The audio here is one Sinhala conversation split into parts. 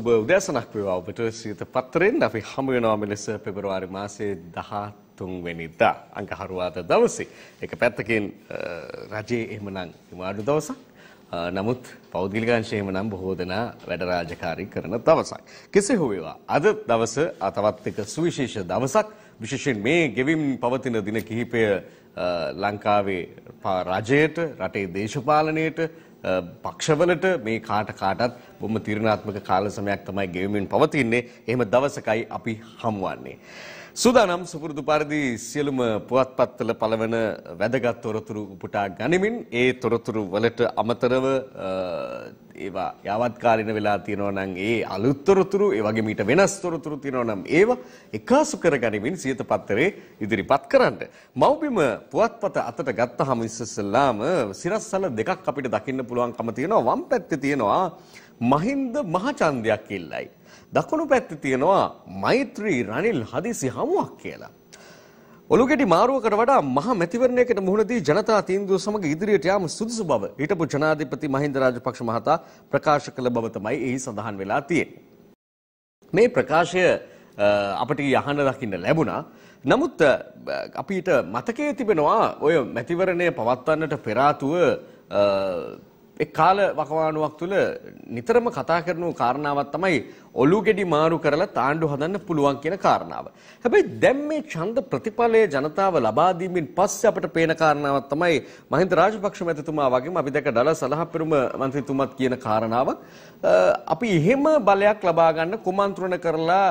සුබ උදෑසනක් වේවා ඔබට සියත පත්‍රයෙන් අපි හමු වෙනවා මෙලෙස පෙබරවාරි මාසයේ 13 වෙනිදා අංක හරුවාද දවසේ. ඒක පැත්තකින් රජයේ එහෙමනම් හිමාඩු දවසක්. නමුත් පෞද්ගලික අංශයේ එහෙමනම් බොහෝ දෙනා වැඩ රාජකාරී කරන දවසක්. කෙසේ හෝ වේවා අද දවස තවත් එක සුවිශේෂ දවසක්. විශේෂයෙන් මේ ගෙවිම් පවතින දින කිහිපය ලංකාවේ රජයට, රටේ දේශපාලනයට පක්ෂවලට මේ කාට කාටත් බොහොම තීරණාත්මක කාල සමයක් තමයි ගෙවමින් පවතින්නේ. එහෙම දවසකයි අපි හමුවන්නේ. සූදානම් සුපුරුදු පරිදි සියලුම පුවත්පත්වල පළවන වැදගත් තොරතුරු උපුටා ගනිමින් ඒ තොරතුරු වලට අමතරව ඒවා යාවත්කාලින වෙලා තියෙනවා නම් ඒ අලුත් තොරතුරු ඒ වගේ මීට වෙනස් තොරතුරු තියෙනවා නම් ඒවා එකතු කර ගනිමින් සියත පත්තරේ ඉදිරිපත් කරන්න. මෞබිම පුවත්පත අතට ගත්තාම ඉස්සෙල්ලාම සිරස්සල දෙකක් අපිට දකින්න පුළුවන්කම තියෙනවා. වම් පැත්තේ තියෙනවා මහින්ද මහචන්දයක් ඉල්ලයි. දකුණු පැත්තේ තියෙනවා මෛත්‍රී රනිල් හදිසි හමුවක් කියලා. ඔලුගෙඩි මාරුවකට වඩා මහා මැතිවරණයකට මුහුණදී ජනතා තීන්දුව සමග ඉදිරියට යාම සුදුසු බව හිටපු ජනාධිපති මහින්ද රාජපක්ෂ මහතා ප්‍රකාශ කළ බව තමයි එහි සඳහන් වෙලා තියෙන්නේ. මේ ප්‍රකාශය අපට යහන දකින්න ලැබුණා. නමුත් අපිට මතකයේ තිබෙනවා ඔය මැතිවරණය පවත්වන්නට පෙර ආතුව ඒ කාල වකවානුවක් තුළ නිතරම කතා කරන කාරණාවක් තමයි ඔලු ගෙඩි මාරු කරලා තාණ්ඩු හදන්න පුළුවන් කියන කාරණාව. හැබැයි දැන් මේ ඡන්ද ප්‍රතිඵලය ජනතාව ලබා දීමෙන් පස්සේ අපට පේන කාරණාවක් තමයි මහින්ද රාජපක්ෂ මැතිතුමා වගේම අපි දැක ඩල සලහපිරුම මන්ත්‍රීතුමත් කියන කාරණාව අපි එහෙම බලයක් ලබා ගන්න කුමන්ත්‍රණ කරලා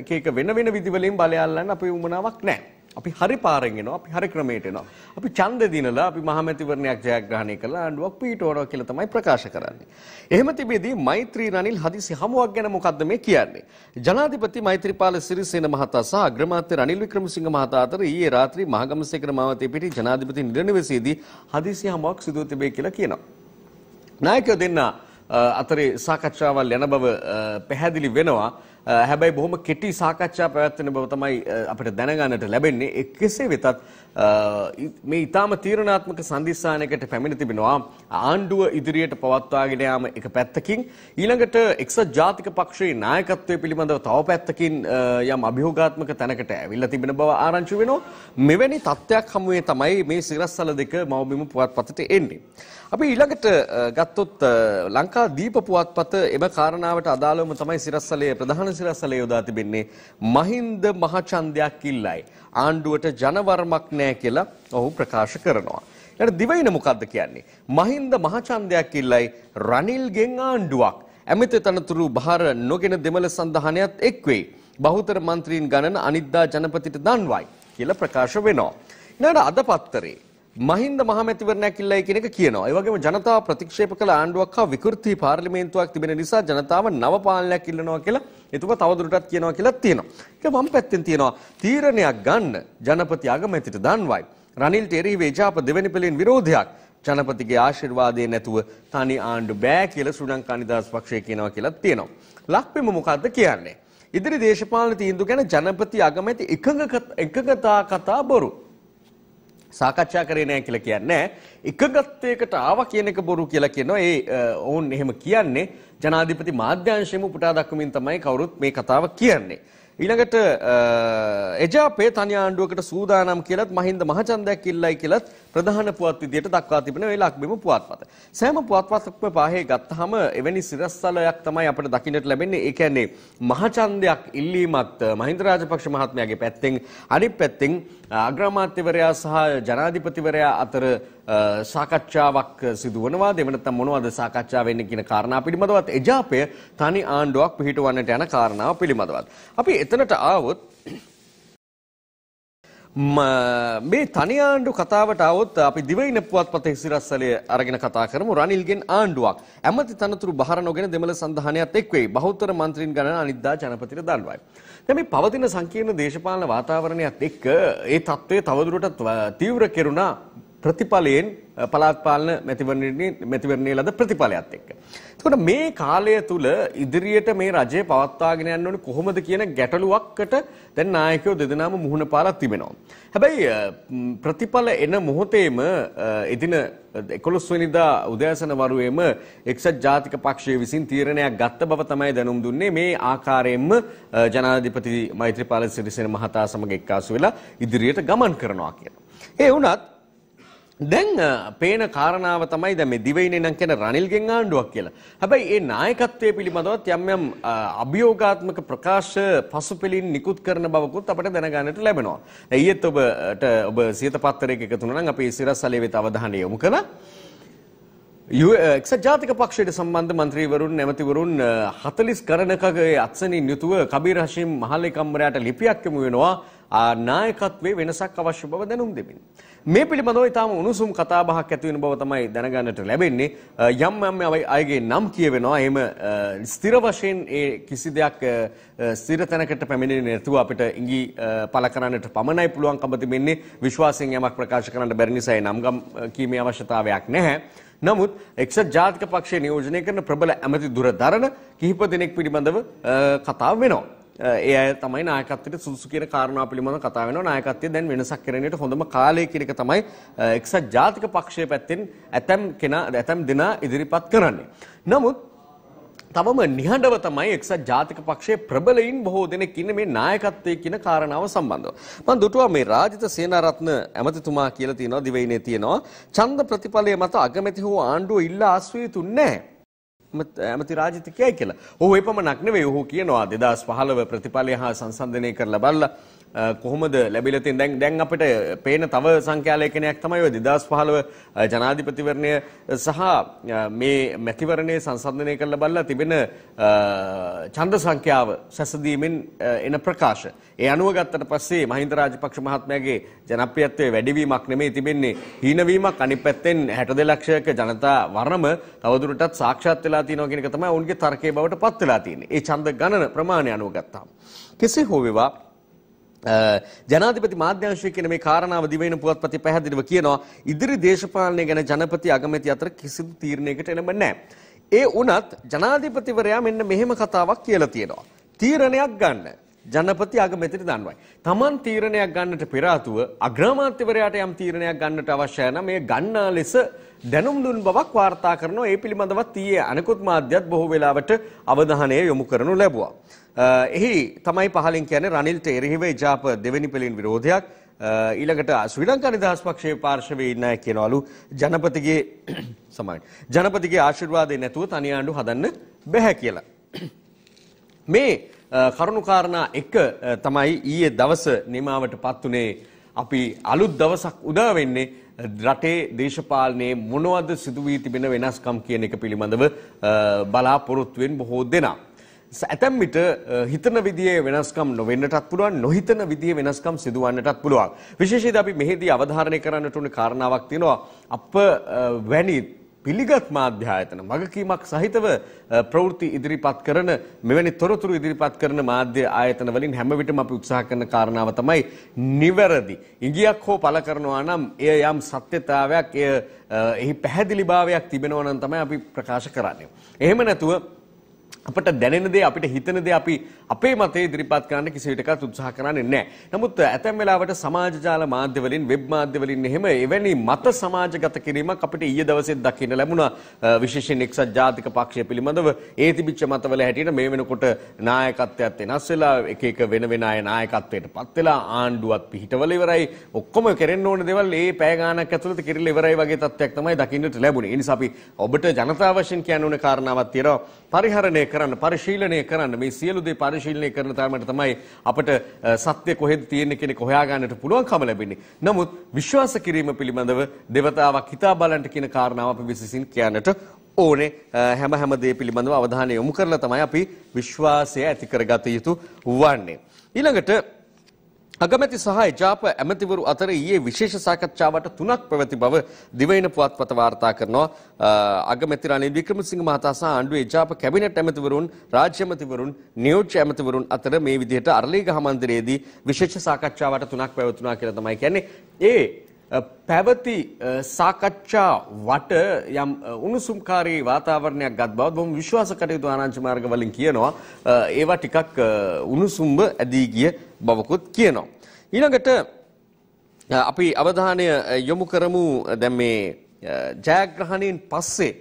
එක එක වෙන වෙන විදිවලින් බලය අල්ලන්න අපේ උමනාවක් නැහැ. අපි හරි පාරෙන් එනවා අපි හරි ක්‍රමයට එනවා අපි ඡන්ද දිනලා අපි මහමැතිවරණයක් ජයග්‍රහණය කළා ආණ්ඩුවක් පීඩවනවා කියලා තමයි ප්‍රකාශ කරන්නේ එහෙම තිබෙදී මෛත්‍රී රනිල් හදිසි හමුවක් ගැන මොකද්ද මේ කියන්නේ ජනාධිපති මෛත්‍රීපාල සිරිසේන මහතා සහ අග්‍රාමාත්‍ය රනිල් වික්‍රමසිංහ මහතා අතර ඊයේ රාත්‍රී මහගමසේකර මාවතේ පිටි ජනාධිපති නිරනිවසේදී හදිසි හමුවක් සිදුව තිබේ කියලා කියනවා නායකයෝ දෙන්නා අතරේ සාකච්ඡාවල් යන බව පැහැදිලි වෙනවා හැබැයි බොහොම කෙටි සාකච්ඡා පැවැත්වෙන බව තමයි අපිට දැනගන්නට ලැබෙන්නේ. කෙසේ වෙතත් මේ ඊටාම තීරණාත්මක සම්දිස්ථානයකට පැමිණ තිබෙනවා ආණ්ඩුව ඉදිරියට පවත්වාගෙන යාම එක පැත්තකින් ඊළඟට එක්සත් ජාතික පක්ෂයේ නායකත්වය පිළිබඳව තව පැත්තකින් යම් අභියෝගාත්මක තැනකට ඇවිල්ලා තිබෙන බව ආරංචි වෙනවා මෙවැනි තත්ත්වයක් හමුවේ තමයි මේ සිරස්සල දෙක මවබිම පුවත්පතට එන්නේ අපි ඊළඟට ගත්තොත් ලංකා දීප පුවත්පත එම කාරණාවට අදාළවම තමයි සිරස්සලයේ ප්‍රධාන සිරස්සලයේ යොදා තිබෙන්නේ මහින්ද මහචන්දයක් ඉල්ලයි ආණ්ඩුවට ජනවර්මක් නැහැ කියලා ඔහු ප්‍රකාශ කරනවා. ඊට දිවයින මොකද්ද කියන්නේ? මහින්ද මහචන්දයක් ඉල්ලයි රනිල්ගෙන් ආණ්ඩුවක්. ඇමති තනතුරු භාර නොගෙන දෙමළ සඳහනයත් එක්වේ. බහුතර මන්ත්‍රීන් ගණන අනිද්දා ජනපතිට දන්වයි කියලා ප්‍රකාශ වෙනවා. ඊළඟට අද පත්තරේ මහින්ද මහමැතිවරණයක් ඉල්ලයි කියන එක කියනවා. ඒ වගේම ජනතාව ප්‍රතික්ෂේප කළ ආණ්ඩුවක් හා විකෘති පාර්ලිමේන්තුවක් තිබෙන නිසා ජනතාව නව පාලනයක් ඉල්ලනවා කියලා එතුමා තවදුරටත් කියනවා කියලා තියෙනවා. ඒක මම පැත්තෙන් තියෙනවා. තීරණයක් ගන්න ජනපති අගමැතිට දන්වයි. රනිල් තෙරිවේජාප දෙවැනි පෙළෙන් විරෝධයක්. ජනපතිගේ ආශිර්වාදය නැතුව තනි ආණ්ඩු බෑ කියලා ශ්‍රී ලංකා නිදහස් පක්ෂය කියනවා කියලා තියෙනවා. ලක්පෙම මොකද්ද කියන්නේ? ඉදිරි දේශපාලන තීන්දුව ගැන ජනපති අගමැති එකඟ එකඟතා කතා බොරු. සාකච්ඡා කරේ නැහැ කියලා කියන්නේ එකගත්වයකට ආවා කියන එක බොරු කියලා කියනවා. ඒ ඔවුන් එහෙම කියන්නේ ජනාධිපති මාධ්‍යංශයම උපුටා දක්වමින් තමයි කවුරුත් මේ කතාව කියන්නේ. ඊළඟට එජාපේ තනි ආණ්ඩුවකට සූදානම් කියලත් මහින්ද මහචන්දයක් ඉල්ලයි කියලත් ප්‍රධාන පුවත් විදියට දක්වා තිබෙන ඒ ලක්බිම පුවත්පත. සෑම පුවත්පතක්ම පාහේ ගත්තාම එවැනි සිරස්සලයක් තමයි අපිට දකින්නට ලැබෙන්නේ. ඒ කියන්නේ මහචන්දයක් ඉල්ලීමත් මහින්ද රාජපක්ෂ මහත්මයාගේ පැත්තෙන් අනිත් පැත්තෙන් අග්‍රාමාත්‍යවරයා සහ ජනාධිපතිවරයා අතර සාකච්ඡාවක් සිදු වෙනවා. දෙව නැත්නම් මොනවද සාකච්ඡා වෙන්නේ කියන කාරණා පිළිබඳවත් එජාපය තනි ආණ්ඩුවක් පිහිටවන්නට යන කාරණාව පිළිබඳවත්. අපි එතනට ආවොත් මේ තනි ආණ්ඩු කතාවට આવොත් අපි දිවයින පුවත්පතේ සිරස්සලේ අරගෙන කතා කරමු රනිල්ගෙන් ආණ්ඩුවක්. ඇමති තනතුරු බහර නොගෙන දෙමළ සන්ධානයත් එක් වෙයි. බහුතර මන්ත්‍රීන් ගණන අනිද්දා ජනපතිට දන්වයි. දැන් මේ පවතින සංකීර්ණ දේශපාලන වාතාවරණයත් එක්ක ඒ తත්වයේ තවදුරටත් තීව්‍ර කෙරුණා ප්‍රතිඵලයෙන් පළාත් පාලන මැතිවරණයේ මැතිවරණයේ ලද ප්‍රතිඵලයත් එක්ක. එතකොට මේ කාලය තුල ඉදිරියට මේ රජය පවත්වාගෙන යන්න ඕනේ කොහොමද කියන ගැටලුවකට දැන් නායකයෝ දෙදෙනාම මුහුණ පාලා තිබෙනවා. හැබැයි ප්‍රතිඵල එන මොහොතේම එදින 11 වෙනිදා උදෑසන වරුවේම එක්සත් ජාතික පක්ෂය විසින් තීරණයක් ගත්ත බව තමයි දැනුම් දුන්නේ. මේ ආකාරයෙන්ම ජනාධිපති මෛත්‍රීපාල සිරිසේන මහතා සමග එක්කාසු වෙලා ඉදිරියට ගමන් කරනවා කියලා. ඒ වුණත් දැන් පේන කාරණාව තමයි දැන් මේ දිවයිනේ නම් කියන රනිල්ගෙන් ආණ්ඩුවක් කියලා. හැබැයි ඒ නායකත්වයේ පිළිබඳවත් යම් යම් අභියෝගාත්මක ප්‍රකාශ පසුපෙලින් නිකුත් කරන බවකුත් අපට දැනගන්නට ලැබෙනවා. ඊයේත් ඔබට ඔබ සියත පත්තරයක එකතු වුණා නම් අපි සිරස් සලේ වෙත අවධානය යොමු කළා. එක්සත් ජාතික පක්ෂයට සම්බන්ධ මන්ත්‍රීවරුන් නැමතිවරුන් හතලිස් කරනකගේ අත්සනින් යුතුව කබීර හෂීම් මහලේකම්වරයාට ලිපියක් යොමු වෙනවා නායකත්වයේ වෙනසක් අවශ්‍ය බව දැනුම් දෙමින් මේ පිළිබඳව ඊටාම උණුසුම් කතාබහක් ඇති වෙන බව තමයි දැනගන්නට ලැබෙන්නේ යම් යම් අයගේ නම් කියවෙනවා එහෙම ස්ථිර වශයෙන් ඒ කිසි දෙයක් ස්ථිර තැනකට පැමිණෙන්නේ නැතුව අපිට ඉඟි පළ කරන්නට පමණයි පුළුවන්කම තිබෙන්නේ විශ්වාසයෙන් යමක් ප්‍රකාශ කරන්න බැරි නිසා ඒ නම් ගම් කීමේ අවශ්‍යතාවයක් නැහැ නමුත් එක්සත් ජාතික පක්ෂය නියෝජනය කරන ප්‍රබල ඇමති දුරදරන කිහිප දෙනෙක් පිළිබඳව කතා වෙනවා. ඒ අය තමයි නායකත්වයට සුදුසු කියන කාරණා පිළිබඳව කතා වෙනවා. නායකත්වය දැන් වෙනසක් කරන්නට හොඳම කාලය කියන එක තමයි එක්සත් ජාතික පක්ෂය පැත්තෙන් ඇතම් කෙනා ඇතම් දෙනා ඉදිරිපත් කරන්නේ. නමුත් තවම නිහඬව තමයි එක්සත් ජාතික පක්ෂයේ ප්‍රබලයින් බොහෝ දෙනෙක් ඉන්නේ මේ නායකත්වයේ කියන කාරණාව සම්බන්ධව. මම දුටුවා මේ රාජිත සේනාරත්න ඇමතිතුමා කියලා තියෙනවා දිවයිනේ තියෙනවා. ඡන්ද ප්‍රතිඵලය මත අගමැති වූ ආණ්ඩුව ඉල්ලා ආශ්‍රයතු නැහැ. ඇමති රාජිත කියයි කියලා. ඔහු එපමණක් නෙවෙයි ඔහු කියනවා 2015 ප්‍රතිඵලය හා සංසන්දනය කරලා බලලා කොහොමද ලැබිලා තියෙන්නේ දැන් දැන් අපිට පේන තව සංඛ්‍යාලේඛනයක් තමයි ඔය 2015 ජනාධිපතිවරණය සහ මේ මැතිවරණය සංසන්දනය කරලා බලලා තිබෙන ඡන්ද සංඛ්‍යාව සැසදීමෙන් එන ප්‍රකාශ. ඒ අනුව ගත්තට පස්සේ මහින්ද රාජපක්ෂ මහත්මයාගේ ජනප්‍රියත්වයේ වැඩිවීමක් නෙමෙයි තිබෙන්නේ හීනවීමක් අනිත් පැත්තෙන් 62 ලක්ෂයක ජනතා වර්ණම තවදුරටත් සාක්ෂාත් වෙලා තියෙනවා කියන එක තමයි ඔවුන්ගේ තර්කයේ බවට පත් වෙලා තියෙන්නේ. ඒ ඡන්ද ගණන ප්‍රමාණය අනුව ගත්තාම. කෙසේ හෝ වේවා ජනාධිපති මාධ්‍යංශය කියන මේ කාරණාව දිවයින පුවත්පතේ පැහැදිලිව කියනවා ඉදිරි දේශපාලනය ගැන ජනපති අගමැති අතර කිසිදු තීරණයකට එළඹ නැහැ. ඒ වුණත් ජනාධිපතිවරයා මෙන්න මෙහෙම කතාවක් කියලා තියෙනවා. තීරණයක් ගන්න ජනපති අගමැතිට දන්වයි. Taman තීරණයක් ගන්නට පෙර ආතුව අග්‍රාමාත්‍යවරයාට යම් තීරණයක් ගන්නට අවශ්‍ය නම් ඒ ගන්නා ලෙස දැනුම් දුන් බවක් වාර්තා කරනවා. ඒ පිළිබඳව තීයේ අනිකුත් මාධ්‍යත් බොහෝ වෙලාවට අවධානය යොමු කරනු ලැබුවා. එහි තමයි පහලින් කියන්නේ රනිල් තේරෙහිව ජාප දෙවෙනි පෙළින් විරෝධයක් ඊළඟට ශ්‍රී ලංකා නිදහස් පක්ෂයේ පාර්ශවයේ ඉන්න අය කියනවලු ජනපතිගේ සමාන ජනපතිගේ ආශිර්වාදය නැතුව තනි ආණ්ඩු හදන්න බැහැ කියලා. මේ කරුණු කාරණා එක තමයි ඊයේ දවස නිමාවටපත් උනේ අපි අලුත් දවසක් උදා වෙන්නේ රටේ දේශපාලනයේ මොනවද සිදු වී තිබෙන වෙනස්කම් කියන එක පිළිබඳව බලාපොරොත්තුෙන් බොහෝ දෙනා ඇතැම් විට හිතන විදිහේ වෙනස්කම් නොවෙන්නටත් පුළුවන් නොහිතන විදිහේ වෙනස්කම් සිදුවන්නටත් පුළුවන් විශේෂයෙන් අපි මෙහිදී අවධාරණය කරන්නට උන කාරණාවක් තියෙනවා අප වැනි පිළිගත් මාධ්‍යායතන මගකීමක් සහිතව ප්‍රවෘත්ති ඉදිරිපත් කරන මෙවැනි තොරතුරු ඉදිරිපත් කරන මාධ්‍ය ආයතන වලින් හැම විටම අපි උත්සාහ කරන කාරණාව තමයි නිවැරදි ඉඟියක් හෝ පළ කරනවා නම් එය යම් සත්‍යතාවයක් එය එහි පැහැදිලිභාවයක් තිබෙනවා නම් තමයි අපි ප්‍රකාශ කරන්නේ. එහෙම නැතුව අපට දැනෙන දේ අපිට හිතෙන දේ අපි අපේ මතය ඉදිරිපත් කරන්න කිසි විටකත් උත්සාහ කරන්නේ නැහැ. නමුත් ඇතැම් වෙලාවට සමාජ ජාල මාධ්‍ය වලින් වෙබ් මාධ්‍ය වලින් එහෙම එවැනි මත සමාජගත කිරීමක් අපිට ඊයේ දවසේ දකින්න ලැබුණා. විශේෂයෙන් එක්සත් ජාතික පක්ෂය පිළිබඳව ඒ තිබිච්ච මතවල හැටියට මේ වෙනකොට නායකත්වයත් වෙනස් වෙලා එක එක වෙන වෙන අය නායකත්වයට පත් වෙලා ආණ්ඩුවත් පිහිටවල ඉවරයි. ඔක්කොම කරෙන්න ඕන දේවල් ඒ පැය ගාණක් ඇතුළත කිරිලා ඉවරයි වගේ තත්ත්වයක් තමයි දකින්නට ලැබුණේ. ඒ නිසා අපි ඔබට ජනතාව වශයෙන් කියන්න ඕන කාරණාවක් තියෙනවා. පරිහරණය කරන්න, පරිශීලනය කරන්න මේ සියලු දේ පරි පරිශීලනය කරන තරමට තමයි අපට සත්‍ය කොහෙද තියෙන්නේ කෙනෙක් හොයාගන්නට පුළුවන්කම ලැබෙන්නේ. නමුත් විශ්වාස කිරීම පිළිබඳව දෙවතාවක් හිතා බලන්න කියන කාරණාව අපි විශේෂයෙන් කියන්නට ඕනේ හැම හැම දේ පිළිබඳව අවධානය යොමු කරලා තමයි අපි විශ්වාසය ඇති කරගත යුතු වන්නේ. ඊළඟට අගමැති සහ එජාප ඇමතිවරු අතර ඊයේ විශේෂ සාකච්ඡාවට තුනක් පැවති බව දිවයින පුවත්පත වාර්තා කරනවා අගමැති රනිල් වික්‍රමසිංහ මහතා සහ ආණ්ඩුවේ එජාප කැබිනට් ඇමතිවරුන් රාජ්‍ය ඇමතිවරුන් නියෝජ්‍ය ඇමතිවරුන් අතර මේ විදිහට අරලිගහ මන්දිරයේදී විශේෂ සාකච්ඡාවට තුනක් පැවතුණා කියලා තමයි කියන්නේ ඒ පැවති සාකච්ඡා වට යම් උණුසුම්කාරී වාතාවරණයක් ගත් බව බොහොම විශ්වාස කටයුතු ආරංචි මාර්ග වලින් කියනවා. ඒවා ටිකක් උණුසුම්ව ඇදී ගිය බවකුත් කියනවා. ඊළඟට අපි අවධානය යොමු කරමු දැන් මේ ජයග්‍රහණයෙන් පස්සේ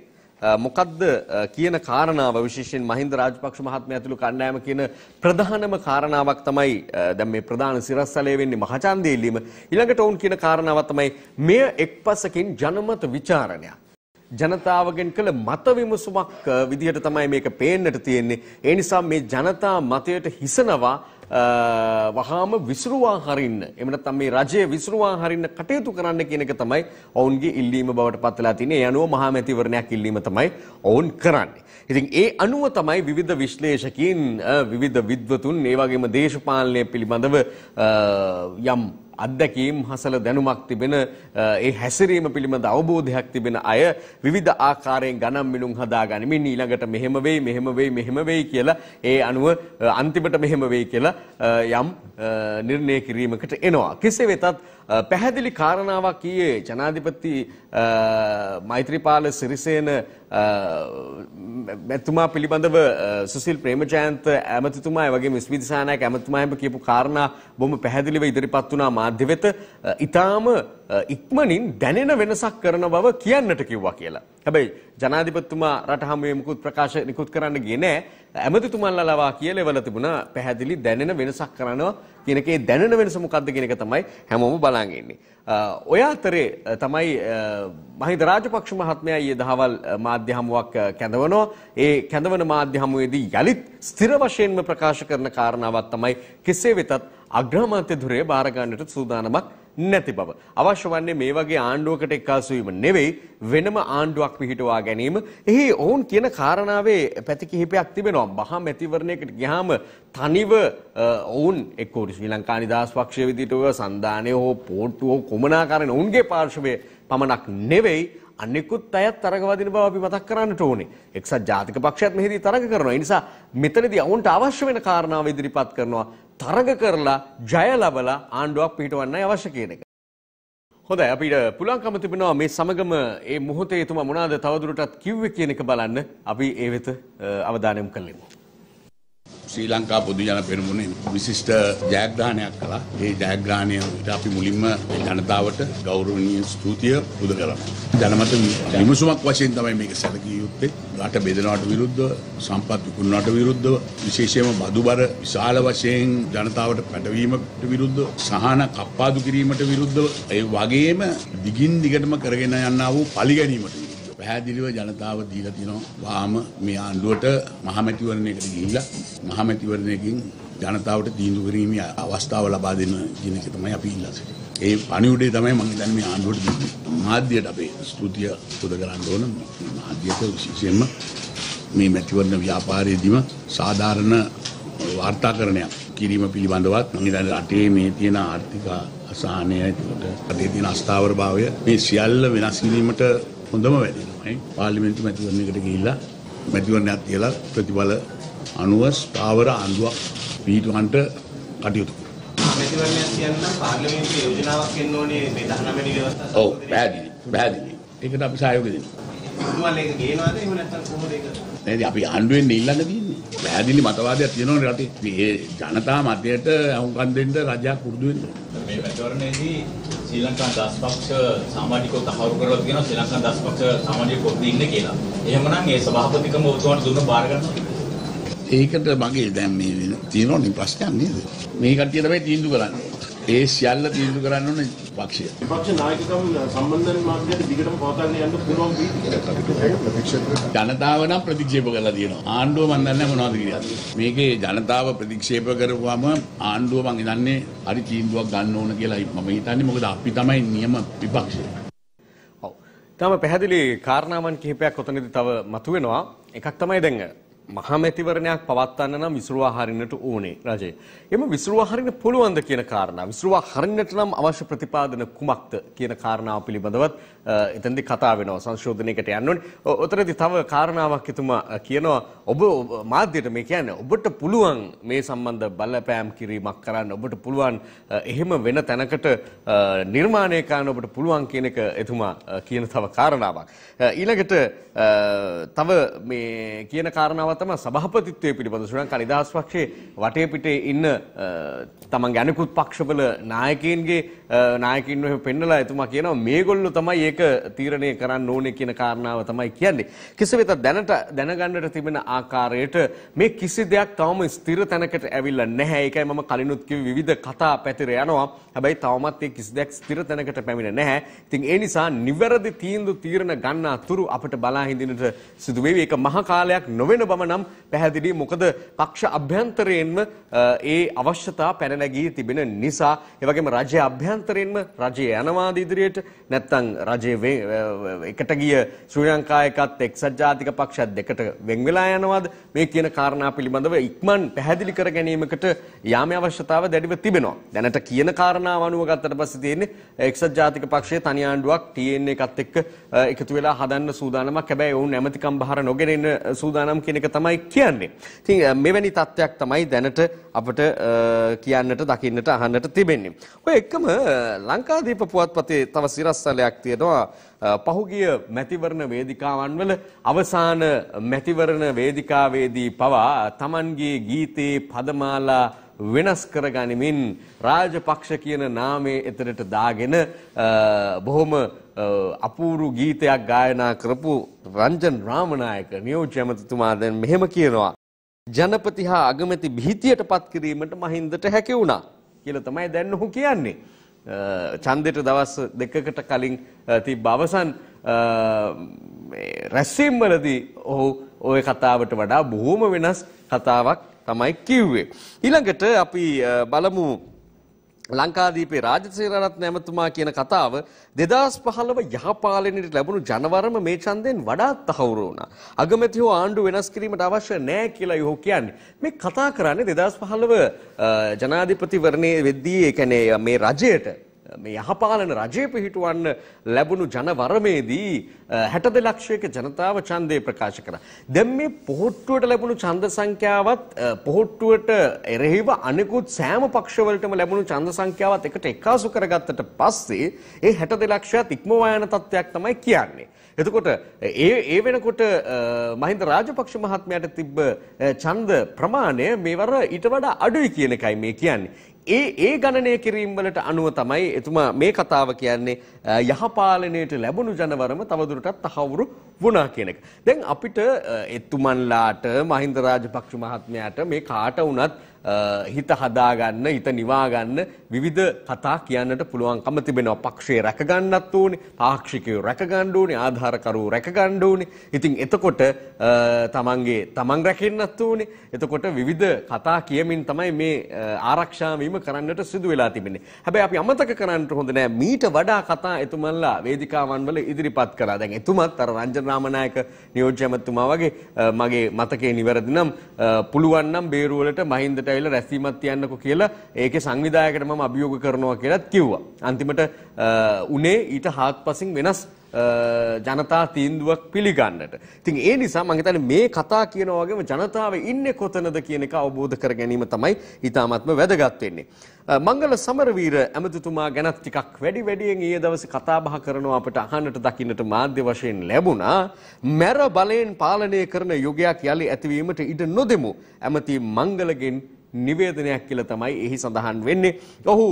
මොකද්ද කියන කාරණාව විශේෂයෙන් මහින්ද රාජපක්ෂ මහත්මයා ඇතුළු කණ්ඩායම කියන ප්‍රධානම කාරණාවක් තමයි දැන් මේ ප්‍රධාන සිරස්සලේ වෙන්නේ මහචන්දේ ඉල්ලීම ඊළඟට වුන් කියන කාරණාව තමයි මෙය එක්පසකින් ජනමත ਵਿਚාරණයක් ජනතාවගෙන් කළ මත විමසුමක් විදිහට තමයි මේක පේන්නට තියෙන්නේ ඒ නිසා මේ ජනතා මතයට හිසනවා වහාම විසිරුවා හරින්න එහෙම නැත්නම් මේ රජය විසිරුවා හරින්න කටයුතු කරන්න කියන එක තමයි ඔවුන්ගේ ඉල්ලීම බවට පත් වෙලා තින්නේ. ඒ අනුව මහා මැතිවරණයක් ඉල්ලීම තමයි ඔවුන් කරන්නේ. ඉතින් ඒ අනුව තමයි විවිධ විශ්ලේෂකීන් විවිධ විද්වතුන් ඒ වගේම දේශපාලනය පිළිබඳව යම් අත්දැකීම් හසල දැනුමක් තිබෙන ඒ හැසිරීම පිළිබඳ අවබෝධයක් තිබෙන අය විවිධ ආකාරයෙන් ගණන් මිලුම් හදා ගනිමින් ඊළඟට මෙහෙම වෙයි මෙහෙම වෙයි මෙහෙම වෙයි කියලා ඒ අනුව අන්තිමට මෙහෙම වෙයි කියලා යම් නිර්ණය කිරීමකට එනවා. කෙසේ වෙතත් පැහැදිලි කාරණාවක් ඊයේ ජනාධිපති මෛත්‍රීපාල සිරිසේන මෙතුමා පිළිබඳව සුසිල් ප්‍රේමජයන්ත ඇමතිතුමා වගේ මිස් විදිසානායක ඇමතිතුමා හැම කියපු කාරණා බොහොම පැහැදිලිව ඉදිරිපත් වුණා මාධ්‍ය වෙත. ඊටාම ඉක්මනින් දැනෙන වෙනසක් කරන බව කියන්නට කිව්වා කියලා. හැබැයි ජනාධිපතිතුමා රට හමුවේ මුකුත් ප්‍රකාශ නිකුත් කරන්න ගියේ නැහැ. ඇමතිතුමන්ලා ලවා කියලා එවලා තිබුණා පැහැදිලි දැනෙන වෙනසක් කරනවා කියන එකේ දැනෙන වෙනස මොකක්ද කියන එක තමයි හැමෝම බලන් ඉන්නේ. ඔය අතරේ තමයි මහින්ද රාජපක්ෂ මහත්මයා ඊයේ දහවල් මාධ්‍ය හමුවක් කැඳවනවා. ඒ කැඳවන මාධ්‍ය හමුවේදී යලිත් ස්ථිර වශයෙන්ම ප්‍රකාශ කරන කාරණාවක් තමයි කෙසේ වෙතත් අග්‍රාමාත්‍ය ධුරය බාර ගන්නට සූදානමක් නැති බව. අවශ්‍ය වන්නේ මේ වගේ ආණ්ඩුවකට එක්කාසු වීම නෙවෙයි වෙනම ආණ්ඩුවක් පිහිටුවා ගැනීම. එහි ඔවුන් කියන කාරණාවේ පැති කිහිපයක් තිබෙනවා. මහා මැතිවරණයකට ගියාම තනිව ඔවුන් එක්ක ශ්‍රී ලංකා නිදහස් පක්ෂය විදිහට ඔය සන්දානය හෝ පෝට්ටුව හෝ කුමනාකාරයෙන් ඔවුන්ගේ පාර්ශවය පමණක් නෙවෙයි අනිකුත් අයත් තරග වදින බව අපි මතක් කරන්නට ඕනේ. එක්සත් ජාතික පක්ෂයත් මෙහිදී තරග කරනවා. ඒ නිසා මෙතනදී ඔවුන්ට අවශ්‍ය වෙන කාරණාව ඉදිරිපත් කරනවා. තරග කරලා ජය ලබලා ආණ්ඩුවක් පිටවන්නයි අවශ්‍ය කියන එක. හොඳයි අපිට පුළුවන්කම තිබෙනවා මේ සමගම මේ මොහොතේ එතුමා මොනවාද තවදුරටත් කිව්වේ කියන එක බලන්න අපි ඒ වෙත අවධානයොමු කරලෙමු. ශ්‍රී ලංකා පොදු ජන පෙරමුණේ විශිෂ්ට ජයග්‍රහණයක් කළා. ඒ ජයග්‍රහණය අපි මුලින්ම ජනතාවට ගෞරවනීය ස්තුතිය පුද කරනවා. ජනමත විමසුමක් වශයෙන් තමයි මේක සැලකිය යුත්තේ. රට බෙදනවට විරුද්ධව, සම්පත් විකුණනවට විරුද්ධව, විශේෂයෙන්ම බදුබර විශාල වශයෙන් ජනතාවට පැටවීමට විරුද්ධව, සහන කප්පාදු කිරීමට විරුද්ධව, ඒ වගේම දිගින් දිගටම කරගෙන යනා වූ පරිගැනීමට පැහැදිලිව ජනතාව දීලා තිනවා වාම මේ ආණ්ඩුවට මහමැතිවරණයකට ගිහිල්ලා මහමැතිවරණයකින් ජනතාවට තීන්දුව කිරීමේ අවස්ථාව ලබා දෙන්න කියන එක තමයි අපි ඉල්ලා සිටින්නේ. ඒ පණිවුඩේ තමයි මම දැන් මේ ආණ්ඩුවට දෙන්නේ. මාධ්‍යයට අපේ ස්තුතිය පුද කරන්න ඕන මාධ්‍යයට විශේෂයෙන්ම මේ මැතිවරණ ව්‍යාපාරයේදීම සාධාරණ වාර්තාකරණයක් කිරීම පිළිබඳවත් මම දැන් රටේ මේ තියෙන ආර්ථික අසහනය ඒකට රටේ තියෙන අස්ථාවරභාවය මේ සියල්ල වෙනස් කිරීමට හොඳම වැඩෙනවා. පාර්ලිමේන්තු මැතිවරණයකට ගිහිල්ලා මැතිවරණයක් තියලා ප්‍රතිඵල අනුව ස්ථාවර ආණ්ඩුවක් පිහිටවන්නට කටයුතු මැතිවරණයක් කියන්න පාර්ලිමේන්තු යෝජනාවක් එන්න ඕනේ මේ 19 වෙනි දවස්වල. ඔව් පැහැදිලි. පැහැදිලි. ඒකට අපි සහයෝගය දෙනවා. මුතුමල් ඒක ගේනවාද එහෙම නැත්නම් කොහොමද ඒක? නේද අපි ආණ්ඩුවෙන් ඉල්ලන්න තියෙන්නේ. පැහැදිලි මතවාදයක් තියෙනවනේ රටේ. මේ ජනතා මතයට අහුම්කම් දෙන්න රජයක් පුරුදු වෙන්න. මේ මැතිවරණයේදී ශ්‍රී ලංකා දස්පක්ෂ සමාජිකව තහවුරු කරලා තියෙනවා ශ්‍රී ලංකා දස්පක්ෂ සමාජික පොඩි ඉන්නේ කියලා. එහෙමනම් ඒ සභාපතිකම ඔබතුමාට දුන්න බාර ඒකට මගේ දැන් මේ තියෙනවනේ ප්‍රශ්නයක් නේද? මේ කට්ටිය තමයි තීන්දුව කරන්නේ. ඒ සියල්ල තීන්දුව කරන්න ඕනේ පක්ෂය. විපක්ෂ නායකකම් සම්බන්ධයෙන් මාධ්‍යයට දිගටම පවත්වාගෙන යන්න පුළුවන් වීද? ජනතාව නම් ප්‍රතික්ෂේප කරලා තියෙනවා. ආණ්ඩුව මන් දන්නේ මොනවද කියලා. මේකේ ජනතාව ප්‍රතික්ෂේප කරපුවම ආණ්ඩුව මන් හිතන්නේ හරි තීන්දුවක් ගන්න ඕන කියලා මම හිතන්නේ. මොකද අපි තමයි නියම විපක්ෂය. ඔව්. තම පැහැදිලි කාරණාවන් කිහිපයක් ඔතනදී තව මතුවෙනවා. එකක් තමයි දැන් මහමැතිවරණයක් පවත්වන්න නම් විසුරුවා හරින්නට ඕනේ රජය. එම විසුරුවා හරින්න පුළුවන්ද කියන කාරණා විසුරුවා හරින්නට නම් අවශ්‍ය ප්‍රතිපාදන කුමක්ද කියන කාරණාව පිළිබඳවත් එතෙන්දි කතා වෙනවා සංශෝධනයකට යන්න ඕනේ. ඔතනදි තව කාරණාවක් එතුමා කියනවා ඔබ මාධ්‍යයට මේ කියන්නේ ඔබට පුළුවන් මේ සම්බන්ධ බලපෑම් කිරීමක් කරන්න ඔබට පුළුවන් එහෙම වෙන තැනකට නිර්මාණය කරන්න ඔබට පුළුවන් කියන එක එතුමා කියන තව කාරණාවක්. ඊළඟට තව මේ කියන කාරණාවත් තම සභාපතිත්වය පිළිබඳ සුනන් කනිදහස් පක්ෂයේ වටේ පිටේ ඉන්න තමන්ගේ අනෙකුත් පක්ෂවල නායකයන්ගේ නායකින්ව පෙන්නලා එතුමා කියනවා මේගොල්ලෝ තමයි ඒක තීරණය කරන්න ඕනේ කියන කාරණාව තමයි කියන්නේ. කෙසේ වෙතත් දැනට දැනගන්නට තිබෙන ආකාරයට මේ කිසි දෙයක් තවම ස්ථිර තැනකට ඇවිල්ලා නැහැ. ඒකයි මම කලිනුත් කිව්වේ විවිධ කතා පැතිර යනවා. හැබැයි තවමත් ඒ කිසි දෙයක් ස්ථිර තැනකට පැමිණ නැහැ. ඉතින් ඒ නිසා නිවැරදි තීන්දුව තීරණ ගන්න අතුරු අපිට බලා හිඳිනට සිදු වේවි. ඒක මහ කාලයක් නොවන බව නම් පැහැදිලි මොකද පක්ෂ අභ්‍යන්තරයෙන්ම ඒ අවශ්‍යතා පැන නැගී තිබෙන නිසා ඒ වගේම රජය අභ්‍යන්තරයෙන්ම රජය යනවාද ඉදිරියට නැත්නම් රජයේ එකට ගිය ශ්‍රී ලංකාවකත් එක්සත් ජාතික පක්ෂ දෙකට වෙන් වෙලා යනවාද මේ කියන කාරණා පිළිබඳව ඉක්මන් පැහැදිලි කර ගැනීමකට යාමේ අවශ්‍යතාව දැඩිව තිබෙනවා දැනට කියන කාරණාව අනුව ගත්තට පස්සේ තියෙන්නේ එක්සත් ජාතික පක්ෂයේ තනි ආණ්ඩුවක් TN එකත් එක්ක එකතු වෙලා හදන්න සූදානමක් හැබැයි ඔවුන් නැමැතිකම් බහර නොගෙනෙන සූදානම් කියන එක තමයි කියන්නේ. ඉතින් මෙවැනි තත්ත්වයක් තමයි දැනට අපට කියන්නට, දකින්නට, අහන්නට තිබෙන්නේ. ඔය එකම ලංකාදීප පුවත්පතේ තව සිරස්සලයක් තියෙනවා පහුගිය මැතිවරණ වේදිකාවන් වල අවසාන මැතිවරණ වේදිකාවේදී පවා Tamanගේ ගීතේ පදමාලා වෙනස් කරගනිමින් රාජපක්ෂ කියන නාමයේ එතරට දාගෙන බොහොම අපූරු ගීතයක් ගායනා කරපු රංජන් රාමනායක නියෝජ්‍ය ඇමතිතුමා දැන් මෙහෙම කියනවා ජනපති හා අගමැති භීතියට පත් කිරීමට මහින්දට හැකි වුණා කියලා තමයි දැන් ඔහු කියන්නේ. ඡන්දෙට දවස් දෙකකට කලින් තිබ්බ අවසන් රැස්වීම් වලදී ඔහු ওই කතාවට වඩා බොහොම වෙනස් කතාවක් තමයි කිව්වේ. ඊළඟට අපි බලමු ලංකාදීපේ රාජසේනාරත්න ඇමතුමා කියන කතාව 2015 යහපාලනයට ලැබුණු ජනවරම මේ ඡන්දයෙන් වඩාත් තහවුරු වුණා. අගමැති හෝ ආණ්ඩු වෙනස් කිරීමට අවශ්‍ය නැහැ කියලා යෝ කියන්නේ. මේ කතා කරන්නේ 2015 ජනාධිපතිවරණයේ වෙද්දී ඒ කියන්නේ මේ රජයට මේ යහපාලන රජය පිහිටුවන්න ලැබුණු ජනවරමේදී 62 ලක්ෂයක ජනතාව ඡන්දේ ප්‍රකාශ කරා. දැන් මේ පොහොට්ටුවට ලැබුණු ඡන්ද සංඛ්‍යාවත් පොහොට්ටුවට එරෙහිව අනෙකුත් සෑම පක්ෂවලටම ලැබුණු ඡන්ද සංඛ්‍යාවත් එකට එකතු කරගත්තට පස්සේ ඒ 62 ලක්ෂයත් ඉක්මවා යන තත්ත්වයක් තමයි කියන්නේ. එතකොට ඒ ඒ වෙනකොට මහින්ද රාජපක්ෂ මහත්මයාට තිබ්බ ඡන්ද ප්‍රමාණය මේවර ඊට වඩා අඩුයි කියන එකයි මේ කියන්නේ. ඒ ඒ ගණනය කිරීම් වලට අනුව තමයි එතුමා මේ කතාව කියන්නේ යහපාලනයට ලැබුණු ජනවරම තවදුරටත් තහවුරු වුණා කියන එක. දැන් අපිට එතුමන්ලාට මහින්ද රාජපක්ෂ මහත්මයාට මේ කාට වුණත් හිත හදාගන්න හිත නිවාගන්න විවිධ කතා කියන්නට පුළුවන්කම තිබෙනවා පක්ෂයේ රැකගන්නත් ඕනේ පාක්ෂිකයෝ රැකගන්න ඕනේ ආධාරකරුවෝ රැකගන්න ඕනේ ඉතින් එතකොට තමන්ගේ තමන් රැකෙන්නත් ඕනේ එතකොට විවිධ කතා කියමින් තමයි මේ ආරක්ෂා වීම කරන්නට සිදු වෙලා තිබෙන්නේ. හැබැයි අපි අමතක කරන්නට හොඳ නෑ මීට වඩා කතා එතුමන්ලා වේදිකාවන්වල ඉදිරිපත් කරා. දැන් එතුමත් අර රංජන රාමනායක නියෝජ්‍ය ඇමතුමා වගේ මගේ මතකේ නිවැරදි නම් පුළුවන් නම් බේරුවලට මහින්දට ඇවිල්ලා රැස්වීමක් තියන්නකෝ කියලා ඒකේ සංවිධායකට මම අභියෝග කරනවා කියලාත් කිව්වා. අන්තිමට උනේ ඊට හාත්පසින් වෙනස් ජනතා තීන්දුවක් පිළිගන්නට. ඉතින් ඒ නිසා මම හිතන්නේ මේ කතා කියනා වගේම ජනතාව ඉන්නේ කොතනද කියන එක අවබෝධ කර ගැනීම තමයි ඊටාත්ම වැදගත් වෙන්නේ. මංගල සමරවීර ඇමතිතුමා ගැනත් ටිකක් වැඩි වැඩියෙන් ඊයේ දවසේ කතා බහ කරනවා අපිට අහන්නට දකින්නට මාධ්‍ය වශයෙන් ලැබුණා. මැර බලයෙන් පාලනය කරන යුගයක් යලි ඇතිවීමට ඉඩ නොදෙමු. ඇමති මංගලගෙන් නිවේදනයක් කියලා තමයි එහි සඳහන් වෙන්නේ. ඔහු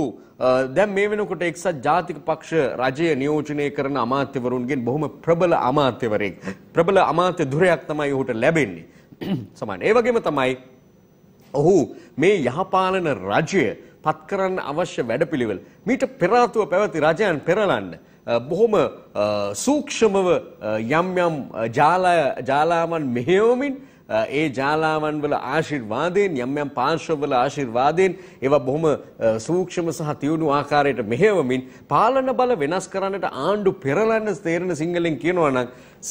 දැන් මේ වෙනකොට එක්සත් ජාතික පක්ෂ රජය නියෝජනය කරන අමාත්‍යවරුන්ගෙන් බොහොම ප්‍රබල අමාත්‍යවරයෙක්. ප්‍රබල අමාත්‍ය ධුරයක් තමයි ඔහුට ලැබෙන්නේ. සමාන. ඒ වගේම තමයි ඔහු මේ යහපාලන රජය පත් කරන්න අවශ්‍ය වැඩපිළිවෙල මීට පෙරාතුව පැවති රජයන් පෙරලන්න බොහොම සූක්ෂමව යම් යම් ජාලාමන් මෙහෙවමින් ඒ ජාලාවන් වල ආශිර්වාදයෙන් යම් යම් පාර්ශ්වවල ආශිර්වාදයෙන් ඒවා බොහොම සූක්ෂම සහ තියුණු ආකාරයට මෙහෙවමින් පාලන බල වෙනස් කරන්නට ආණ්ඩු පෙරලන්න තේරෙන සිංහලෙන් කියනවා නම්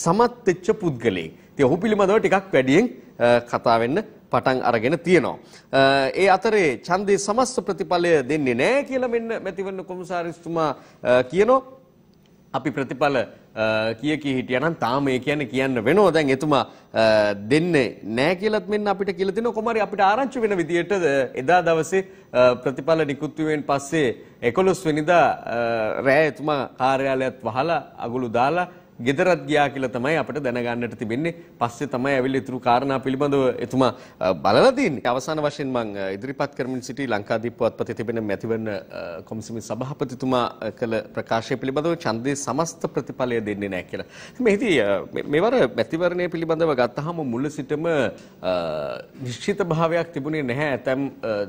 සමත් වෙච්ච පුද්ගලයෙක්. ඉතින් ඔහු පිළිබඳව ටිකක් වැඩියෙන් කතා වෙන්න පටන් අරගෙන තියෙනවා. ඒ අතරේ ඡන්දේ සමස්ත ප්‍රතිඵලය දෙන්නේ නැහැ කියලා මෙන්න මැතිවරණ කොමසාරිස්තුමා කියනවා. අපි ප්‍රතිඵල කිය කී හිටියා නම් තාම ඒ කියන්නේ කියන්න වෙනවා. දැන් එතුමා දෙන්නේ නැහැ කියලාත් මෙන්න අපිට කියලා දෙනවා. කොහොම හරි අපිට ආරංචි වෙන විදිහටද එදා දවසේ ප්‍රතිඵල නිකුත් වීමෙන් පස්සේ 11 වෙනිදා රෑ එතුමා කාර්යාලයත් වහලා අගුළු දාලා ගෙදරත් ගියා කියලා තමයි අපිට දැනගන්නට තිබෙන්නේ. පස්සේ තමයි ඇවිල්ලා ඉතුරු කාරණා පිළිබඳව එතුමා බලලා තින්නේ. අවසාන වශයෙන් මම ඉදිරිපත් කරමින් සිටි ලංකාදීප පුවත්පතේ තිබෙන මැතිවරණ කොමිසමේ සභාපතිතුමා කළ ප්‍රකාශය පිළිබඳව ඡන්දේ සමස්ත ප්‍රතිඵලය දෙන්නේ නැහැ කියලා. මේ ඉතින් මේවර මැතිවරණය පිළිබඳව ගත්තාම මුල සිටම නිශ්චිත භාවයක් තිබුණේ නැහැ. ඇතම්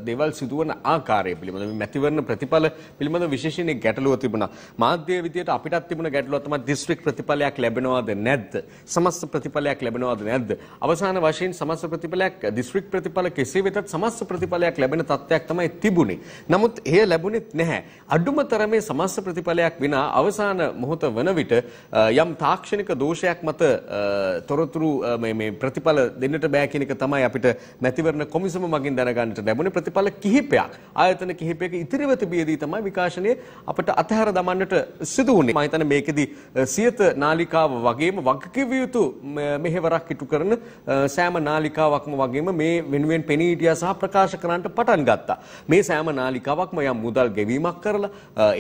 දේවල් සිදුවන ආකාරය පිළිබඳව මේ මැතිවරණ ප්‍රතිඵල පිළිබඳව විශේෂයෙන් ගැටලුව තිබුණා. මාධ්‍ය විදියට අපිටත් තිබුණ ගැටලුව තමයි දිස්ත්‍රික් ප්‍රතිඵල ප්‍රතිඵලයක් ලැබෙනවද නැද්ද? සමස්ත ප්‍රතිඵලයක් ලැබෙනවද නැද්ද? අවසාන වශයෙන් සමස්ත ප්‍රතිඵලයක් දිස්ත්‍රික් ප්‍රතිඵල කෙසේ වෙතත් සමස්ත ප්‍රතිඵලයක් ලැබෙන තත්ත්වයක් තමයි තිබුණේ. නමුත් එය ලැබුණෙත් නැහැ. අඩුම තරමේ සමස්ත ප්‍රතිඵලයක් විනා අවසාන මොහොත වන විට යම් තාක්ෂණික දෝෂයක් මත තොරතුරු මේ මේ ප්‍රතිඵල දෙන්නට බෑ කියන එක තමයි අපිට මැතිවරණ කොමිසම මගින් දැනගන්නට ලැබුණේ ප්‍රතිඵල කිහිපයක්. ආයතන කිහිපයක ඉතිරිව තිබියදී තමයි විකාශනය අපට අතහැර දමන්නට සිදු වුණේ. මම හිතන්නේ මේකෙදි සියත නාලිකාව වගේම වගකිව යුතු මෙහෙවරක් ඉටු කරන සෑම නාලිකාවක්ම වගේම මේ වෙනුවෙන් පෙනී හිටියා සහ ප්‍රකාශ කරන්නට පටන් ගත්තා. මේ සෑම නාලිකාවක්ම යම් මුදල් ගෙවීමක් කරලා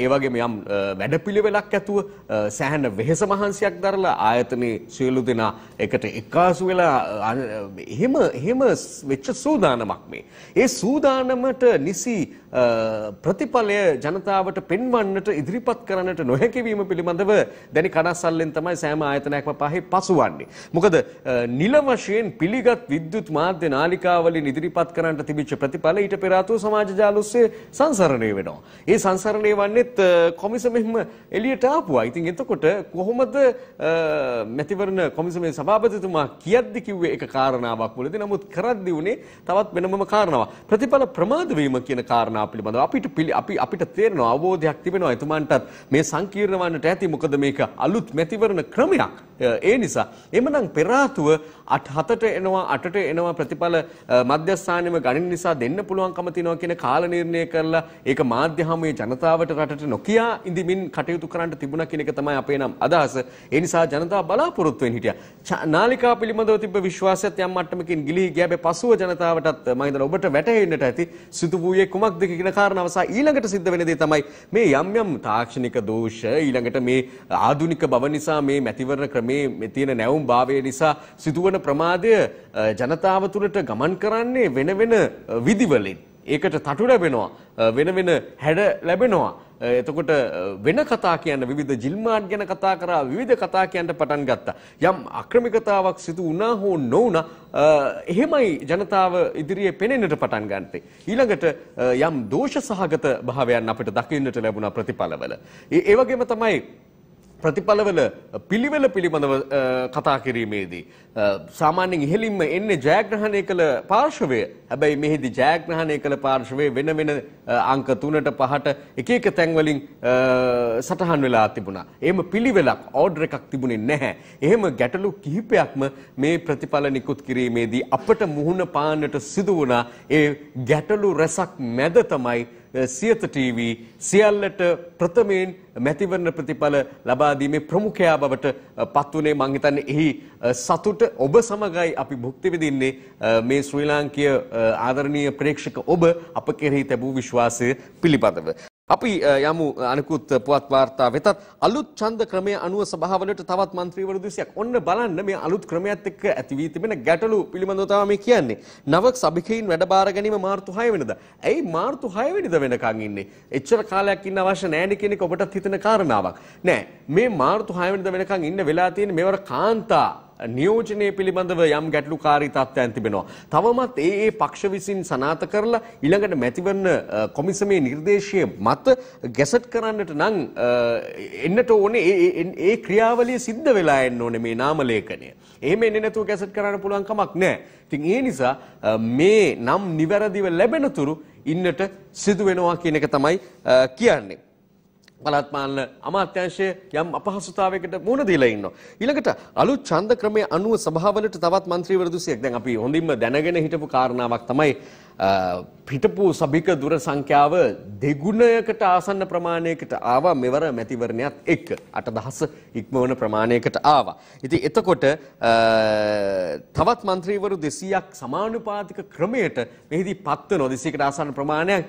ඒ වගේම යම් වැඩපිළිවෙලක් ඇතුව සෑහෙන වෙහෙස මහන්සියක් දරලා ආයතනයේ සියලු දෙනා එකට එකතු වෙලා එහෙම එහෙම වෙච්ච සූදානමක් මේ. ඒ සූදානමට නිසි ප්‍රතිඵලය ජනතාවට පෙන්වන්නට ඉදිරිපත් කරන්නට නොහැකි වීම පිළිබඳව දැනි කඩස්සල්ලෙන් තමයි සෑම ආයතනයක්ම පහේ පසුවන්නේ. මොකද නිල වශයෙන් පිළිගත් විද්‍යුත් මාධ්‍ය නාලිකාවලින් ඉදිරිපත් කරන්නට තිබිච්ච ප්‍රතිඵල ඊට පෙර ආතුව සමාජ ජාල ඔස්සේ සංසරණය වෙනවා. ඒ සංසරණය වන්නේත් කොමිසමෙහිම එළියට ආපුවා. ඉතින් එතකොට කොහොමද මැතිවරණ කොමිසමේ සභාපතිතුමා කියද්දි කිව්වේ ඒක කාරණාවක් මුලදී. නමුත් කරද්දී උනේ තවත් වෙනමම කාරණාවක්. ප්‍රතිඵල ප්‍රමාද වීම කියන කාරණාව කතා පිළිබඳව අපිට අපි අපිට තේරෙන අවබෝධයක් තිබෙනවා එතුමන්ටත් මේ සංකීර්ණ වන්නට ඇති මොකද මේක අලුත් මැතිවරණ ක්‍රමයක්. ඒ නිසා එමනම් පෙර ආතුව 8ට එනවා 8ට එනවා ප්‍රතිඵල මධ්‍යස්ථානෙම ගණන් නිසා දෙන්න පුළුවන්කම තියෙනවා කියන කාල නිර්ණය කරලා ඒක මාධ්‍ය හමුවේ ජනතාවට රටට නොකිය ඉඳිමින් කටයුතු කරන්න තිබුණා කියන එක තමයි අපේ නම් අදහස. ඒ නිසා ජනතාව බලාපොරොත්තු වෙන හිටියා. නාලිකා පිළිබඳව තිබ්බ විශ්වාසයත් යම් මට්ටමකින් ගිලිහි ගියා. පසුව ජනතාවටත් මම ඔබට වැටහෙන්නට ඇති සිදු වූයේ කුමක්ද කොහොමද කියන කාරණාව සහ ඊළඟට සිද්ධ වෙන දේ තමයි මේ යම් යම් තාක්ෂණික දෝෂ ඊළඟට මේ ආධුනික බව නිසා මේ මැතිවරණ ක්‍රමේ තියෙන නැවුම් භාවය නිසා සිදුවන ප්‍රමාදය ජනතාව තුළට ගමන් කරන්නේ වෙන වෙන විදිවලින් ඒකට තටු ලැබෙනවා වෙන වෙන හැඩ ලැබෙනවා එතකොට වෙන කතා කියන්න විවිධ ජිල්මාට් ගැන කතා කරා විවිධ කතා කියන්න පටන් ගත්තා. යම් අක්‍රමිකතාවක් සිදු වුණා හෝ නොවුණා එහෙමයි ජනතාව ඉදිරියේ පෙනෙන්නට පටන් ගන්නත්තේ. ඊළඟට යම් දෝෂ සහගත භාවයන් අපිට දකින්නට ලැබුණා ප්‍රතිඵලවල. ඒ වගේම තමයි ප්‍රතිඵලවල පිළිවෙල පිළිබඳව කතා කිරීමේදී සාමාන්‍යයෙන් ඉහළින්ම එන්නේ ජයග්‍රහණය කළ පාර්ශවය හැබැයි මෙහිදී ජයග්‍රහණය කළ පාර්ශවයේ වෙන වෙන අංක 3ට 5ට එක එක තැන්වලින් සටහන් වෙලා තිබුණා. එහෙම පිළිවෙලක් ඕඩර් එකක් තිබුණේ නැහැ. එහෙම ගැටලු කිහිපයක්ම මේ ප්‍රතිඵල නිකුත් කිරීමේදී අපට මුහුණ පාන්නට සිදු වුණා. ඒ ගැටලු රසක් මැද තමයි සියත ටීවී සියල්ලට ප්‍රථමයෙන් මැතිවරණ ප්‍රතිඵල ලබා දීමේ ප්‍රමුඛයා බවට පත් වුණේ මං හිතන්නේ එහි සතුට ඔබ සමගයි අපි භුක්ති විඳින්නේ මේ ශ්‍රී ලාංකීය ආදරණීය ප්‍රේක්ෂක ඔබ අප කෙරෙහි තැබූ විශ්වාසය පිළිබඳව. අපි යමු අනිකුත් පුවත් වාර්තා වෙතත් අලුත් ඡන්ද ක්‍රමය අනුව සභාවලට තවත් മന്ത്രിවරු 200ක් ඔන්න බලන්න මේ අලුත් ක්‍රමයත් එක්ක ඇති වී තිබෙන ගැටලු පිළිබඳව තමයි මේ කියන්නේ. නව සභිකයින් වැඩබාර ගැනීම මාර්තු 6 වෙනිදා. ඇයි මාර්තු 6 වෙනිදා වෙනකන් ඉන්නේ? එච්චර කාලයක් ඉන්න අවශ්‍ය නැහැ කියන එක ඔබටත් හිතෙන කාරණාවක්. නෑ මේ මාර්තු 6 වෙනිදා වෙනකන් ඉන්න වෙලා තියෙන මේවර කාන්තා නියෝජනය පිළිබඳව යම් ගැටලුකාරී තත්ත්වයන් තිබෙනවා. තවමත් ඒ ඒ පක්ෂ විසින් සනාත කරලා ඊළඟට මැතිවරණ කොමිසමේ නිර්දේශය මත ගැසට් කරන්නට නම් එන්නට ඕනේ ඒ ක්‍රියාවලිය සිද්ධ වෙලා එන්න ඕනේ මේ නාම ලේඛනය. එහෙම එන්නේ නැතුව ගැසට් කරන්න පුළුවන් කමක් නැහැ. ඉතින් ඒ නිසා මේ නම් නිවැරදිව ලැබෙනතුරු ඉන්නට සිදු වෙනවා කියන එක තමයි කියන්නේ. බලත්මාන අමාත්‍යංශය යම් අපහසුතාවයකට මුහුණ දීලා ඉන්නවා. ඊළඟට අලුත් ඡන්ද ක්‍රමයේ අනුව සභාවලට තවත් മന്ത്രിවරු 200ක් දැන් අපි හොඳින්ම දැනගෙන හිටපු කාරණාවක් තමයි පිටපු සභික දුර සංඛ්‍යාව දෙගුණයකට ආසන්න ප්‍රමාණයකට ආවා මෙවර මැතිවරණයත් එක්ක 8000 ඉක්මවන ප්‍රමාණයකට ආවා. ඉතින් එතකොට තවත් മന്ത്രിවරු 200ක් සමානුපාතික ක්‍රමයට මෙහිදී පත්වනවා 200කට ආසන්න ප්‍රමාණයක්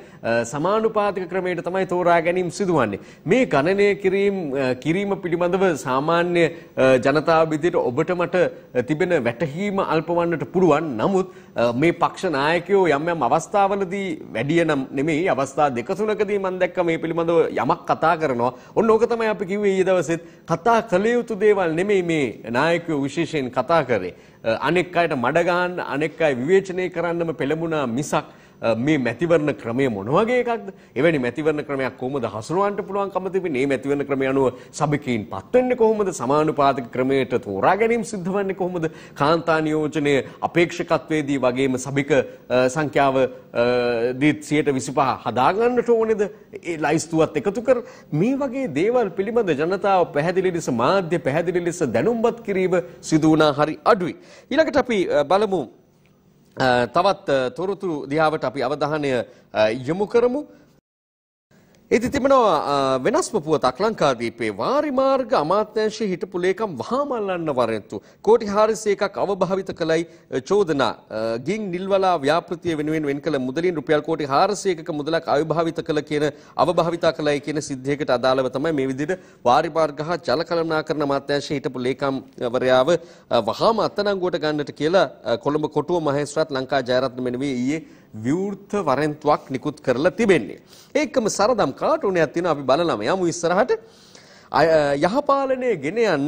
සමානුපාතික ක්‍රමයට තමයි තෝරා ගැනීම සිදුවන්නේ. මේ ගණනය කිරීම කිරීම පිළිබඳව සාමාන්‍ය ජනතාව විදිහට ඔබට මට තිබෙන වැටහීම අල්පවන්නට පුළුවන්. නමුත් මේ පක්ෂ නායකයෝ යම් යම් යම් අවස්ථාවලදී වැඩිය නම් නෙමෙයි අවස්ථා දෙක තුනකදී මම දැක්ක මේ පිළිබඳව යමක් කතා කරනවා. ඔන්න ඕක තමයි අපි කිව්වේ ඊයේ දවසෙත් කතා කළ යුතු දේවල් නෙමෙයි මේ නායකයෝ විශේෂයෙන් කතා කරේ. අනෙක් අයට මඩ ගන්න අනෙක් අය විවේචනය කරන්නම පෙළඹුණා මිසක් මේ මැතිවරණ ක්‍රමය මොන වගේ එකක්ද? එවැනි මැතිවරණ ක්‍රමයක් කොහොමද හසුරවන්න පුළුවන්කම තිබෙන්නේ? මේ මැතිවරණ ක්‍රමය අනුව සභිකීන් පත් වෙන්නේ කොහොමද? සමානුපාතික ක්‍රමයට තෝරා ගැනීම සිද්ධ වෙන්නේ කොහොමද? කාන්තා නියෝජනය අපේක්ෂකත්වයේදී වගේම සභික සංඛ්‍යාව දීත් 125 හදාගන්නට ඕනේද? ඒ ලයිස්තුවත් එකතු කර මේ වගේ දේවල් පිළිබඳ ජනතාව පැහැදිලි ලෙස මාධ්‍ය පැහැදිලි ලෙස දැනුම්පත් කිරීම සිදු වුණා හරි අඩුයි. ඊළඟට අපි බලමු තවත් තොරතුරු දිහාවට අපි අවධානය යොමු කරමු. ඉති තිබෙනවා වෙනස්ම පුවතක් ලංකාදීපේ වාරි මාර්ග අමාත්‍යංශයේ හිටපු ලේකම් වහාමල්ලන්න වරෙන්තු කෝටි 401ක් අවභාවිත කළයි චෝදනා ගින් නිල්වලා ව්‍යාපෘතිය වෙනුවෙන් වෙන් කළ මුදලින් රුපියල් කෝටි 401ක මුදලක් අවිභාවිත කළ කියන අවභාවිතා කළයි කියන සිද්ධියකට අදාළව තමයි මේ විදිහට වාරි මාර්ග හා ජල කළමනාකරණ අමාත්‍යංශයේ හිටපු ලේකම්වරයාව වහාම අත්අඩංගුවට ගන්නට කියලා කොළඹ කොටුව මහේස්ත්‍රාත් ලංකා ජයරත්න මෙනුවේ ඊයේ විවෘත වරෙන්තුවක් නිකුත් කරලා තිබෙන්නේ. ඒකම සරදම් කාටුණයක් තියෙනවා අපි බලලම යමු ඉස්සරහට. යහපාලනය ගෙන යන්න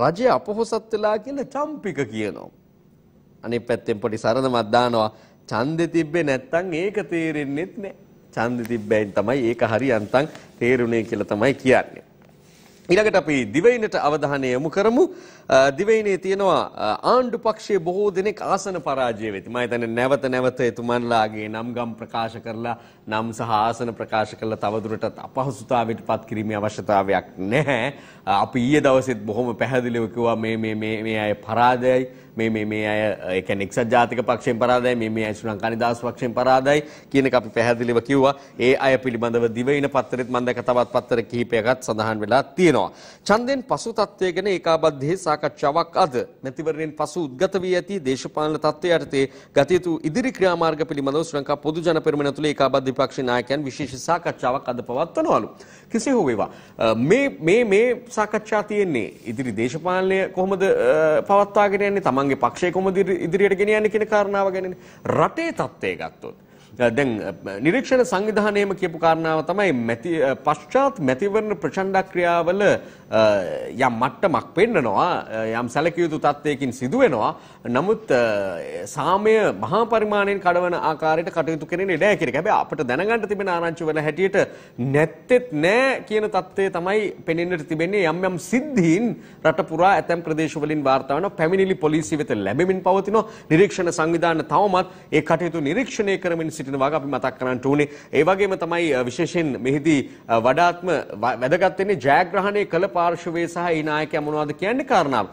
රජය අපොහොසත් වෙලා කියලා චම්පික කියනවා. අනේ පැත්තෙන් පොඩි සරදමක් දානවා. ඡන්දෙ තිබ්බේ නැත්තම් ඒක තේරෙන්නෙත් නෑ. ඡන්දෙ තිබ්බැයින් තමයි ඒක හරි අන්තම් තේරුණේ කියලා තමයි කියන්නේ. ඊළඟට අපි දිවයිනට අවධානය යොමු කරමු. දිවයිනේ තියෙනවා ආණ්ඩු පක්ෂයේ බොහෝ දෙනෙක් ආසන පරාජය වෙති. මම හිතන්නේ නැවත නැවත එතුමන්ලාගේ නම්ගම් ප්‍රකාශ කරලා නම් සහ ආසන ප්‍රකාශ කරලා තවදුරටත් අපහසුතාවයට පත් කිරීමේ අවශ්‍යතාවයක් නැහැ. අපි ඊයේ දවසෙත් බොහොම පැහැදිලිව කිව්වා මේ මේ මේ අය පරාජයයි මේ මේ මේ අය ඒ කියන්නේ එක්සත් ජාතික පක්ෂයෙන් පරාදයි මේ මේ අය ශ්‍රී ලංකා නිදහස් පක්ෂයෙන් පරාදයි කියන එක අපි පැහැදිලිව කිව්වා. ඒ අය පිළිබඳව දිවයින පත්‍රෙත් මම දැක තවත් පත්‍ර කිහිපයකත් සඳහන් වෙලා තියෙනවා. ඡන්දෙන් පසු තත්ත්වය ගැන ඒකාබද්ධයේ සාකච්ඡාවක් අද මැතිවරණයෙන් පසු උද්ගත වී ඇති දේශපාලන තත්ත්වය යටතේ ගත යුතු ඉදිරි ක්‍රියාමාර්ග පිළිබඳව ශ්‍රී ලංකා පොදු ජන පෙරමුණ තුළ ඒකාබද්ධ විපක්ෂ නායකයන් විශේෂ සාකච්ඡාවක් අද පවත්වනවලු. කෙසේ හෝ වේවා මේ මේ මේ සාකච්ඡා තියෙන්නේ ඉදිරි දේශපාලනය කොහොමද පවත්වාගෙන යන්නේ තමන් තමන්ගේ පක්ෂය කොහොමද ඉදිරියට ගෙනියන්නේ කියන කාරණාව ගැනනේ රටේ තත්ත්වය ගත්තොත් දැන් නිරීක්ෂණ සංවිධානයේම කියපු කාරණාව තමයි මැති පශ්චාත් මැතිවරණ ප්‍රචණ්ඩක්‍රියාවල යම් මට්ටමක් පෙන්නනවා යම් සැලකිය යුතු තත්ත්වයකින් සිදුවෙනවා නමුත් සාමය මහා පරිමාණයෙන් කඩවන ආකාරයට කටයුතු කරන්නේ නැහැ කියන එක. හැබැයි අපිට දැනගන්න තිබෙන ආරංචි වල හැටියට නැත්තේත් නැහැ කියන தත්ත්වය තමයි පෙනෙන්නට තිබෙන්නේ යම් යම් සිද්ධීන් රට පුරා ඇතැම් ප්‍රදේශවලින් වාර්තා වෙනවා. පැමිණිලි පොලිසිය වෙත ලැබෙමින් පවතිනවා. නිරීක්ෂණ සංවිධාන තවමත් ඒ කටයුතු නිරීක්ෂණය කරමින් සිටින වග අපි මතක් කරන්නට උනේ. ඒ වගේම තමයි විශේෂයෙන් මෙහිදී වඩාත්ම වැදගත් වෙන්නේ ජයග්‍රහණය කළ පාර්ශවයේ සහ ඒ නායකයා මොනවද කියන්නේ කාරණාව.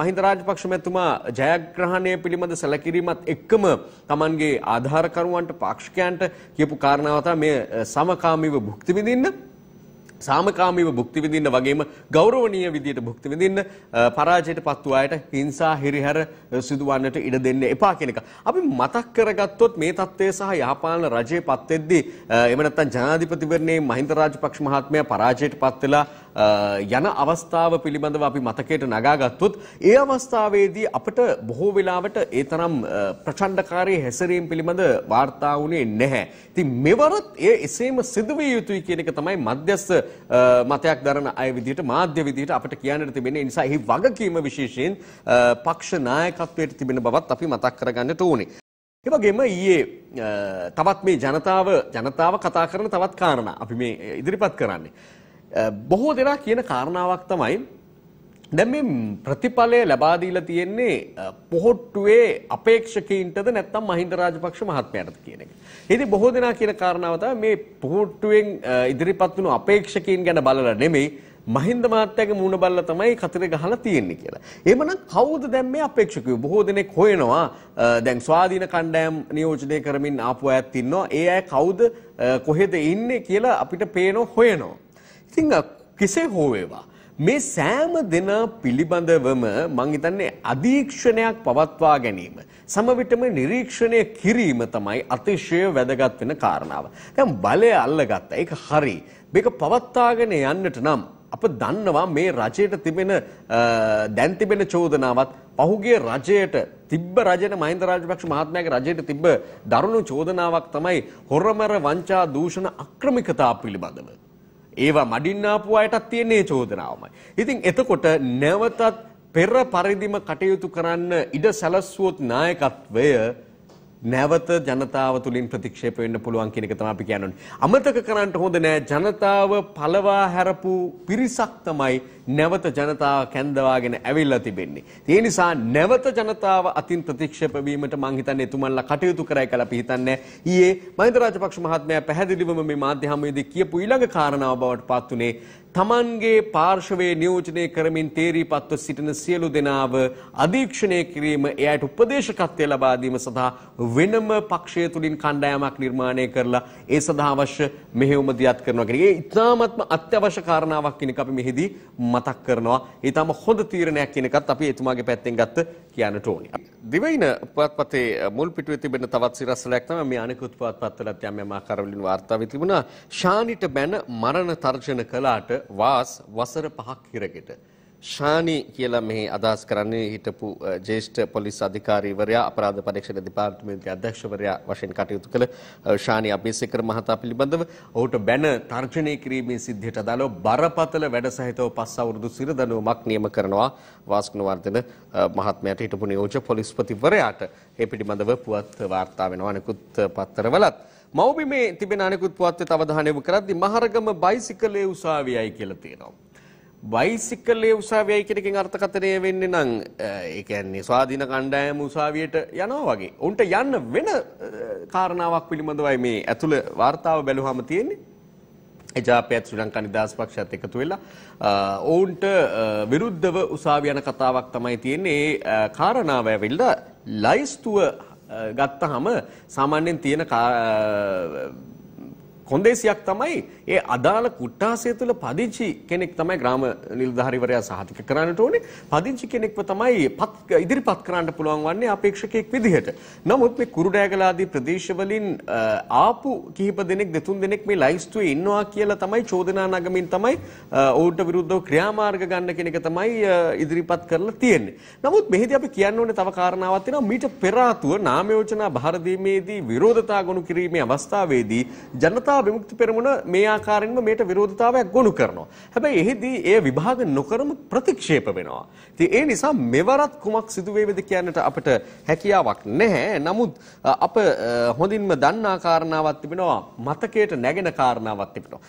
මහින්ද රාජපක්ෂ මැතිතුමා ජයග්‍රහණය පිළිබඳ සැලකිරීමත් එක්කම Tamanගේ ආධාරකරුවන්ට පාක්ෂිකයන්ට කියපු කාරණාව මේ සමකාමීව භුක්ති විඳින්න සාමකාමීව භුක්ති විඳින්න වගේම ගෞරවනීය විදියට භුක්ති විඳින්න පරාජයට පත් වූ අයට හිංසා හිරිහැර සිදුවන්නට ඉඩ දෙන්න එපා කියන එක. අපි මතක් කරගත්තොත් මේ தත්ත්වය සහ යහපාලන රජයේ පත් වෙද්දී එහෙම නැත්නම් ජනාධිපතිවරණයේ මහින්ද රාජපක්ෂ මහත්මයා පරාජයට පත් වෙලා යන අවස්ථාව පිළිබඳව අපි මතකයට නගාගත්තොත් ඒ අවස්ථාවේදී අපට බොහෝ වෙලාවට ඒ තරම් ප්‍රචණ්ඩකාරී හැසිරීම් පිළිබඳ වාර්තා වුණේ නැහැ. ඉතින් මෙවරත් ඒ එසේම සිදුවිය යුතුයි කියන එක තමයි මධ්‍යස්ථ මතයක් දරන අය විදිහට මාධ්‍ය විදිහට අපට කියන්නට තිබෙන්නේ. ඒ නිසා එහි වගකීම විශේෂයෙන් පක්ෂ නායකත්වයට තිබෙන බවත් අපි මතක් කරගන්නට ඕනේ. එවගේම ඊයේ තවත් මේ ජනතාව ජනතාව කතා කරන තවත් කාරණා අපි මේ ඉදිරිපත් කරන්නේ. බොහෝ දෙනා කියන කාරණාවක් තමයි දැන් මේ ප්‍රතිඵලය ලබා දීලා තියෙන්නේ පොහොට්ටුවේ අපේක්ෂකයින්ටද නැත්නම් මහින්ද රාජපක්ෂ මහත්මයාටද කියන එක. ඉතින් බොහෝ දෙනා කියන කාරණාව තමයි මේ පොහොට්ටුවෙන් ඉදිරිපත් වුණු අපේක්ෂකයින් ගැන බලලා නෙමෙයි මහින්ද මහත්තයාගේ මූණ බලලා තමයි කතරේ ගහලා තියෙන්නේ කියලා. එහෙමනම් කවුද දැන් මේ අපේක්ෂකයෝ? බොහෝ දෙනෙක් හොයනවා දැන් ස්වාධීන කණ්ඩායම් නියෝජනය කරමින් ආපු අයත් ඉන්නවා. ඒ අය කවුද කොහෙද ඉන්නේ කියලා අපිට පේනෝ හොයනවා. ඉතින් කෙසේ හෝ වේවා මේ සෑම දෙනා පිළිබඳවම මං හිතන්නේ අධීක්ෂණයක් පවත්වා ගැනීම සම විටම නිරීක්ෂණය කිරීම තමයි අතිශය වැදගත් වෙන කාරණාව. දැන් බලය අල්ලගත්තා. ඒක හරි. මේක පවත්වාගෙන යන්නට නම් අප දන්නවා මේ රජයට තිබෙන දැන් තිබෙන චෝදනාවත් පහුගිය රජයට තිබ්බ රජන මහින්ද රාජපක්ෂ මහත්මයාගේ රජයට තිබ්බ දරුණු චෝදනාවක් තමයි හොරමර වංචා දූෂණ අක්‍රමිකතා පිළිබඳව. ඒවා මඩින්න ආපු අයටත් තියෙන්නේ චෝදනාවමයි. ඉතින් එතකොට නැවතත් පෙර පරිදිම කටයුතු කරන්න ඉඩ සැලසුවොත් නායකත්වය නැවත ජනතාව තුළින් ප්‍රතික්ෂේප වෙන්න පුළුවන් කියන එක තමයි අපි කියන්නේ. අමතක කරන්න හොඳ නෑ ජනතාව පළවා හැරපු පිරිසක් තමයි නැවත ජනතාව කැඳවාගෙන ඇවිල්ලා තිබෙන්නේ. ඒ නිසා නැවත ජනතාව අතින් ප්‍රතික්ෂේප වීමට මං හිතන්නේ එතුමන්ලා කටයුතු කරයි කියලා අපි හිතන්නේ. ඊයේ මහින්ද රාජපක්ෂ මහත්මයා පැහැදිලිවම මේ මාධ්‍ය හමුවේදී කියපු ඊළඟ කාරණාව බවට පත් උනේ තමන්ගේ පාර්ශවයේ නියෝජනය කරමින් තේරීපත්ව සිටින සියලු දෙනාව අධීක්ෂණය කිරීම එයට උපදේශකත්වය ලබා දීම සඳහා වෙනම පක්ෂය තුලින් කණ්ඩායමක් නිර්මාණය කරලා ඒ සඳහා අවශ්‍ය මෙහෙයුම දියත් කරනවා කියන එක. ඒ ඉතාමත්ම අත්‍යවශ්‍ය කාරණාවක් කියන එක අපි මෙහිදී මතක් කරනවා. ඒ තම හොඳ තීරණයක් කියන එකත් අපි එතුමාගේ පැත්තෙන් ගත්ත කියන්නට ඕනේ. දිවයින පුවත්පතේ මුල් පිටුවේ තිබෙන තවත් සිරස්සලයක් තමයි මේ අනෙකුත් පුවත්පත්වලත් යම් යම් ආකාරවලින් වාර්තා වෙ තිබුණා. ශානිට බැන මරණ තර්ජන කළාට වාස් වසර 5ක් හිරගෙට ශානි කියලා මෙහි අදහස් කරන්නේ හිටපු ජ්‍යෙෂ්ඨ පොලිස් අධිකාරීවරයා අපරාධ පරීක්ෂණ දෙපාර්තමේන්තුවේ අධ්‍යක්ෂවරයා වශයෙන් කටයුතු කළ ශානි අබේසේකර මහතා පිළිබඳව ඔහුට බැන තර්ජනය කිරීමේ සිද්ධියට අදාළව බරපතල වැඩසහිතව පස් අවුරුදු සිර දනුවමක් නියම කරනවා වාස්කුණවර්ධන මහත්මයාට හිටපු නියෝජ්‍ය පොලිස්පතිවරයාට ඒ පිළිබඳව පුවත් වාර්තා වෙනවා අනිකුත් පත්තරවලත් මවබිමේ තිබෙන අනෙකුත් පුවත්වේ තවධානයම කරද්දි මහරගම බයිසිකලයේ උසාවියයි කියලා තියෙනවා. බයිසිකලේ උසාවියයි කියන එකෙන් අර්ථකථනය වෙන්නේ නම් ඒ කියන්නේ ස්වාධීන කණ්ඩායම උසාවියට යනවා වගේ. උන්ට යන්න වෙන කාරණාවක් පිළිබඳවයි මේ ඇතුළ වார்த்தාව බැලුවාම තියෙන්නේ. එජාපයත් ශ්‍රී ලංකා නිදහස් පක්ෂයත් එකතු වෙලා ඔවුන්ට විරුද්ධව උසාවි යන කතාවක් තමයි තියෙන්නේ. ඒ කාරණාව ඇවිල්ලා ලයිස්තුව ගත්තාම සාමාන්‍යයෙන් තියෙන කොන්දේසියක් තමයි ඒ අදාළ කුට්ටාසය තුළ පදිංචි කෙනෙක් තමයි ග්‍රාම නිලධාරිවරයා සහතික කරන්නට ඕනේ. පදිංචි කෙනෙක්ව තමයි ඉදිරිපත් කරන්න පුළුවන් වන්නේ අපේක්ෂකයෙක් විදිහට. නමුත් මේ කුරුඩෑගලාදී ප්‍රදේශවලින් ආපු කිහිප දෙනෙක් දෙතුන් දෙනෙක් මේ ලයිස්තුවේ ඉන්නවා කියලා තමයි චෝදනා නගමින් තමයි ඔවුන්ට විරුද්ධව ක්‍රියාමාර්ග ගන්න කෙනෙක් තමයි ඉදිරිපත් කරලා තියෙන්නේ. නමුත් මෙහිදී අපි කියන්න ඕනේ තව කාරණාවක් තියෙනවා. මීට පෙර ආතුව නාමයෝජනා භාර දීමේදී විරෝධතා ගොනු කිරීමේ අවස්ථාවේදී ජනතා විමුක්ති පෙරමුණ මේ ආකාරයෙන්ම මේට විරෝධතාවයක් ගොනු කරනවා. හැබැයි එහිදී ඒ විභාග නොකරම ප්‍රතික්ෂේප වෙනවා. ඉතින් ඒ නිසා මෙවරත් කුමක් සිදු වේවිද කියන්නට අපිට හැකියාවක් නැහැ. නමුත් අප හොඳින්ම දන්නා කාරණාවක් තිබෙනවා. මතකයට නැගෙන කාරණාවක් තිබෙනවා.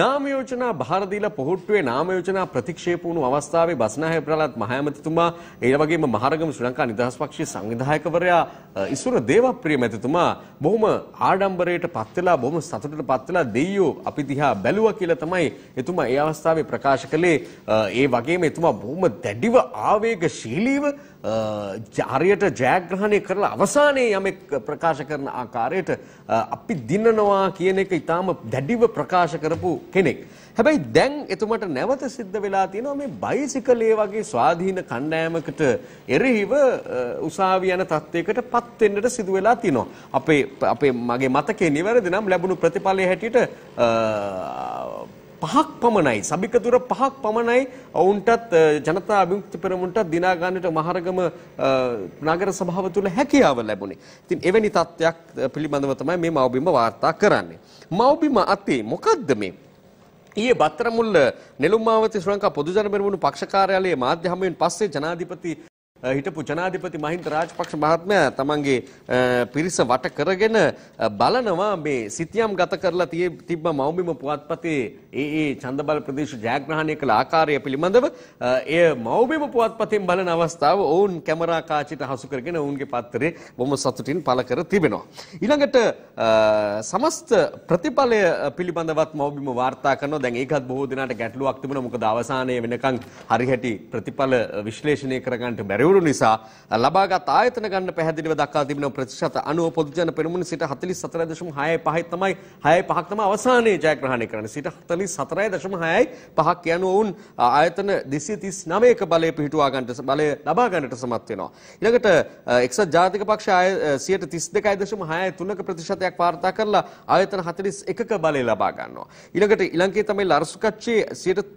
නාමයෝජනා භාරදීල පොහොට්ටුවේ නාමයෝජනා ප්‍රතික්ෂේප වුණු අවස්ථාවේ බස්නාහ ප්‍රලත් මහයමතිතුමා ඒ වගේම මහරගම ශ්‍රී ලංකා නිදහස් පක්ෂයේ සංවිධායකවරයා ඉසුර දේවප්‍රිය මැතිතුමා බොහොම ආඩම්බරයට පත් වෙලා බොහොම සතුටට පත් වෙලා දෙයියෝ අපි දිහා බැලුවා කියලා තමයි එතුමා ඒ අවස්ථාවේ ප්‍රකාශ කළේ ඒ වගේම එතුමා බොහොම දැඩිව ආවේගශීලීව හරියට ජයග්‍රහණය කරලා අවසානයේ යමෙක් ප්‍රකාශ කරන ආකාරයට අපි දිනනවා කියන එක ඊටාම දැඩිව ප්‍රකාශ කරපු කරපු කෙනෙක්. හැබැයි දැන් එතුමට නැවත සිද්ධ වෙලා තියෙනවා මේ බයිසිකලයේ වගේ ස්වාධීන කණ්ඩායමකට එරෙහිව උසාවි යන තත්යකට පත් වෙන්නට සිදු වෙලා තිනවා. අපේ අපේ මගේ මතකේ නිවැරදි නම් ලැබුණු ප්‍රතිඵලයේ හැටියට පහක් පමණයි සබිකතුර පහක් පමණයි ඔවුන්ටත් ජනතා අභිමුක්ති පෙරමුණටත් දිනා ගන්නට මහරගම නගර සභාව තුළ හැකියාව ලැබුණේ. ඉතින් එවැනි තත්ත්වයක් පිළිබඳව තමයි මේ මව්බිම වාර්තා කරන්නේ. මව්බිම අතේ මොකද්ද මේ? ඊයේ බත්තරමුල්ල නෙළුම්මාවතී ශ්‍රී ලංකා පොදු ජන පෙරමුණු පක්ෂ කාර්යාලයේ මාධ්‍ය හමුවෙන් පස්සේ ජනාධිපති හිටපු ජනාධිපති මහින්ද රාජපක්ෂ මහත්මයා තමන්ගේ පිරිස වට කරගෙන බලනවා මේ සිතියම් ගත කරලා තිබ්බ මෞබිම පුවත්පතේ ඒ ඒ චන්දබල ප්‍රදේශ ජයග්‍රහණය කළ ආකාරය පිළිබඳව එය මෞබිම පුවත්පතෙන් බලන අවස්ථාව ඔවුන් කැමරා කාචිට හසු කරගෙන ඔවුන්ගේ පත්තරේ බොහොම සතුටින් පළ කර තිබෙනවා. ඊළඟට සමස්ත ප්‍රතිඵලය පිළිබඳවත් මෞබිම වාර්තා කරනවා. දැන් ඒකත් බොහෝ දිනාට ගැටලුවක් තිබුණා. මොකද අවසානයේ වෙනකන් හරිහැටි ප්‍රතිඵල විශ්ලේෂණය කරගන්නට බැරි නැඹුරු නිසා ලබාගත් ආයතන ගන්න පැහැදිලිව දක්වා තිබෙන ප්‍රතිශත 90 පොදුජන පෙරමුණ සිට 44.65යි තමයි 6.5ක් තමයි අවසානයේ ජයග්‍රහණය කරන්නේ. සිට 44.65යි කියන ඔවුන් ආයතන 239ක බලය පිහිටුවා ගන්නට බලය ලබා ගන්නට සමත් වෙනවා. ඊළඟට එක්සත් ජාතික පක්ෂය 32.63ක ප්‍රතිශතයක් වාර්තා කරලා ආයතන 41ක බලය ලබා ගන්නවා. ඊළඟට ඉලංකේ තමයි ලර්සු කච්චේ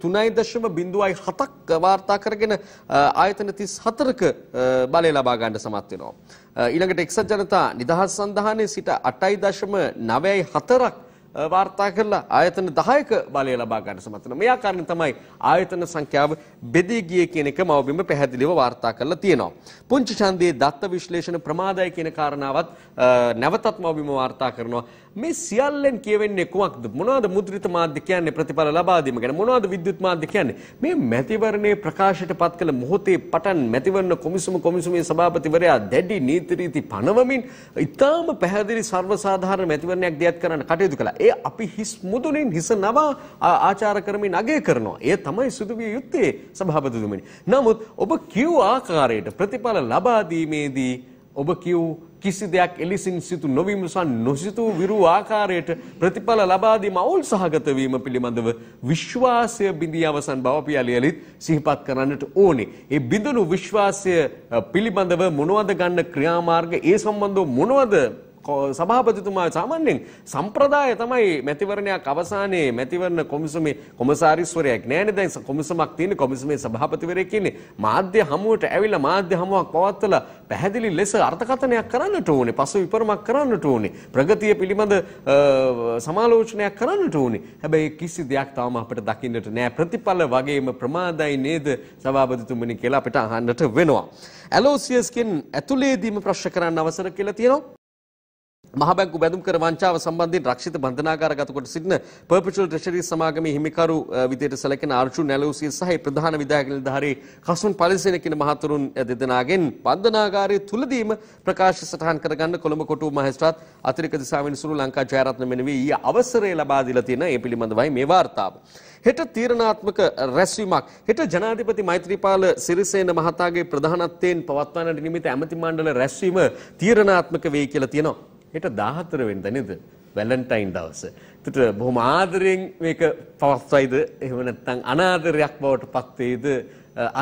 3.07ක් වාර්තා කරගෙන ආයතන 34ක තුනක බලය ලබා ගන්න සමත් වෙනවා. ඊළඟට එක්සත් ජනතා නිදහස් සන්ධානයේ සිට 8.94ක් වාර්තා කරලා ආයතන 10ක බලය ලබා ගන්න සමත් වෙනවා. මේ ආකාරයෙන් තමයි ආයතන සංඛ්‍යාව බෙදී ගියේ කියන එක මවබිම පැහැදිලිව වාර්තා කරලා තියෙනවා. පුංචි ඡන්දයේ දත්ත විශ්ලේෂණ ප්‍රමාදය කියන කාරණාවත් නැවතත් මවබිම වාර්තා කරනවා. මේ සියල්ලෙන් කියවෙන්නේ කුමක්ද? මොනවද මුද්‍රිත මාධ්‍ය කියන්නේ ප්‍රතිඵල ලබා දීම ගැන? මොනවද විද්‍යුත් මාධ්‍ය කියන්නේ? මේ මැතිවරණයේ ප්‍රකාශයට පත් කළ මොහොතේ පටන් මැතිවරණ කොමිසම කොමිසමේ සභාපතිවරයා දැඩි නීති රීති පනවමින් ඉතාම පැහැදිලි සර්වසාධාරණ මැතිවරණයක් දියත් කරන්න කටයුතු කළා. ඒ අපි හිස් මුදුනින් හිස නවා ආචාර කරමින් අගය කරනවා. ඒ තමයි සිදු විය යුත්තේ සභාපතිතුමනි. නමුත් ඔබ කිව් ආකාරයට ප්‍රතිඵල ලබා දීමේදී ඔබ කිව් කිසි දෙයක් එලිසින් සිතු නොවීම සහ නොසිතූ විරු ආකාරයට ප්‍රතිඵල ලබා දීම අවුල් සහගත වීම පිළිබඳව විශ්වාසය බිඳී අවසන් බව අපි අලියලිත් සිහිපත් කරන්නට ඕනේ. ඒ බිඳුණු විශ්වාසය පිළිබඳව මොනවද ගන්න ක්‍රියාමාර්ග ඒ සම්බන්ධව මොනවද සභාපතිතුමා සාමාන්‍යයෙන් සම්ප්‍රදාය තමයි මැතිවරණයක් අවසානයේ මැතිවරණ කොමිසමේ කොමසාරිස්වරයෙක් නෑනේ දැන් කොමිසමක් තියෙන්නේ කොමිසමේ සභාපතිවරයෙක් ඉන්නේ මාධ්‍ය හමුවට ඇවිල්ලා මාධ්‍ය හමුවක් පවත්වලා පැහැදිලි ලෙස අර්ථකථනයක් කරන්නට ඕනේ පසු විපරමක් කරන්නට ඕනේ ප්‍රගතිය පිළිබඳ සමාලෝචනයක් කරන්නට ඕනේ හැබැයි කිසි දෙයක් තාම අපිට දකින්නට නෑ ප්‍රතිඵල වගේම ප්‍රමාදයි නේද සභාපතිතුමනි කියලා අපිට අහන්නට වෙනවා ඇලෝසියස්කින් ඇතුලේදීම ප්‍රශ්න කරන්න අවසර කියලා තියෙනවා මහබැංකු බැඳුම් කර වංචාව සම්බන්ධයෙන් රක්ෂිත බන්ධනාගාර ගතකොට සිටින පර්පචුවල් ට්‍රෙෂරි සමාගමේ හිමිකරු විදියට සැලකෙන අර්ජුන් නැලෝසිය සහ ප්‍රධාන විධායක නිලධාරී හසුන් පලිසෙන කියන මහතුරුන් දෙදෙනාගෙන් බන්ධනාගාරයේ තුලදීම ප්‍රකාශ සටහන් කරගන්න කොළඹ කොටුව මහේස්ත්‍රාත් අතිරික්ත දිසාවිනිසුරු ලංකා ජයරත්න මෙනවී ඊයේ අවසරය ලබා දීලා තියෙන ඒ පිළිබඳවයි මේ වාර්තාව. හෙට තීරණාත්මක රැස්වීමක් හෙට ජනාධිපති මෛත්‍රීපාල සිරිසේන මහතාගේ ප්‍රධානත්වයෙන් පවත්වන්නට නිමිත ඇමති මණ්ඩල රැස්වීම තීරණාත්මක වෙයි කියලා තියෙනවා. හෙට 14 වෙනිදා නේද? වැලන්ටයින් දවස. එතකොට බොහොම ආදරයෙන් මේක පවත්වයිද? එහෙම නැත්නම් අනාදරයක් බවට පත් වේද?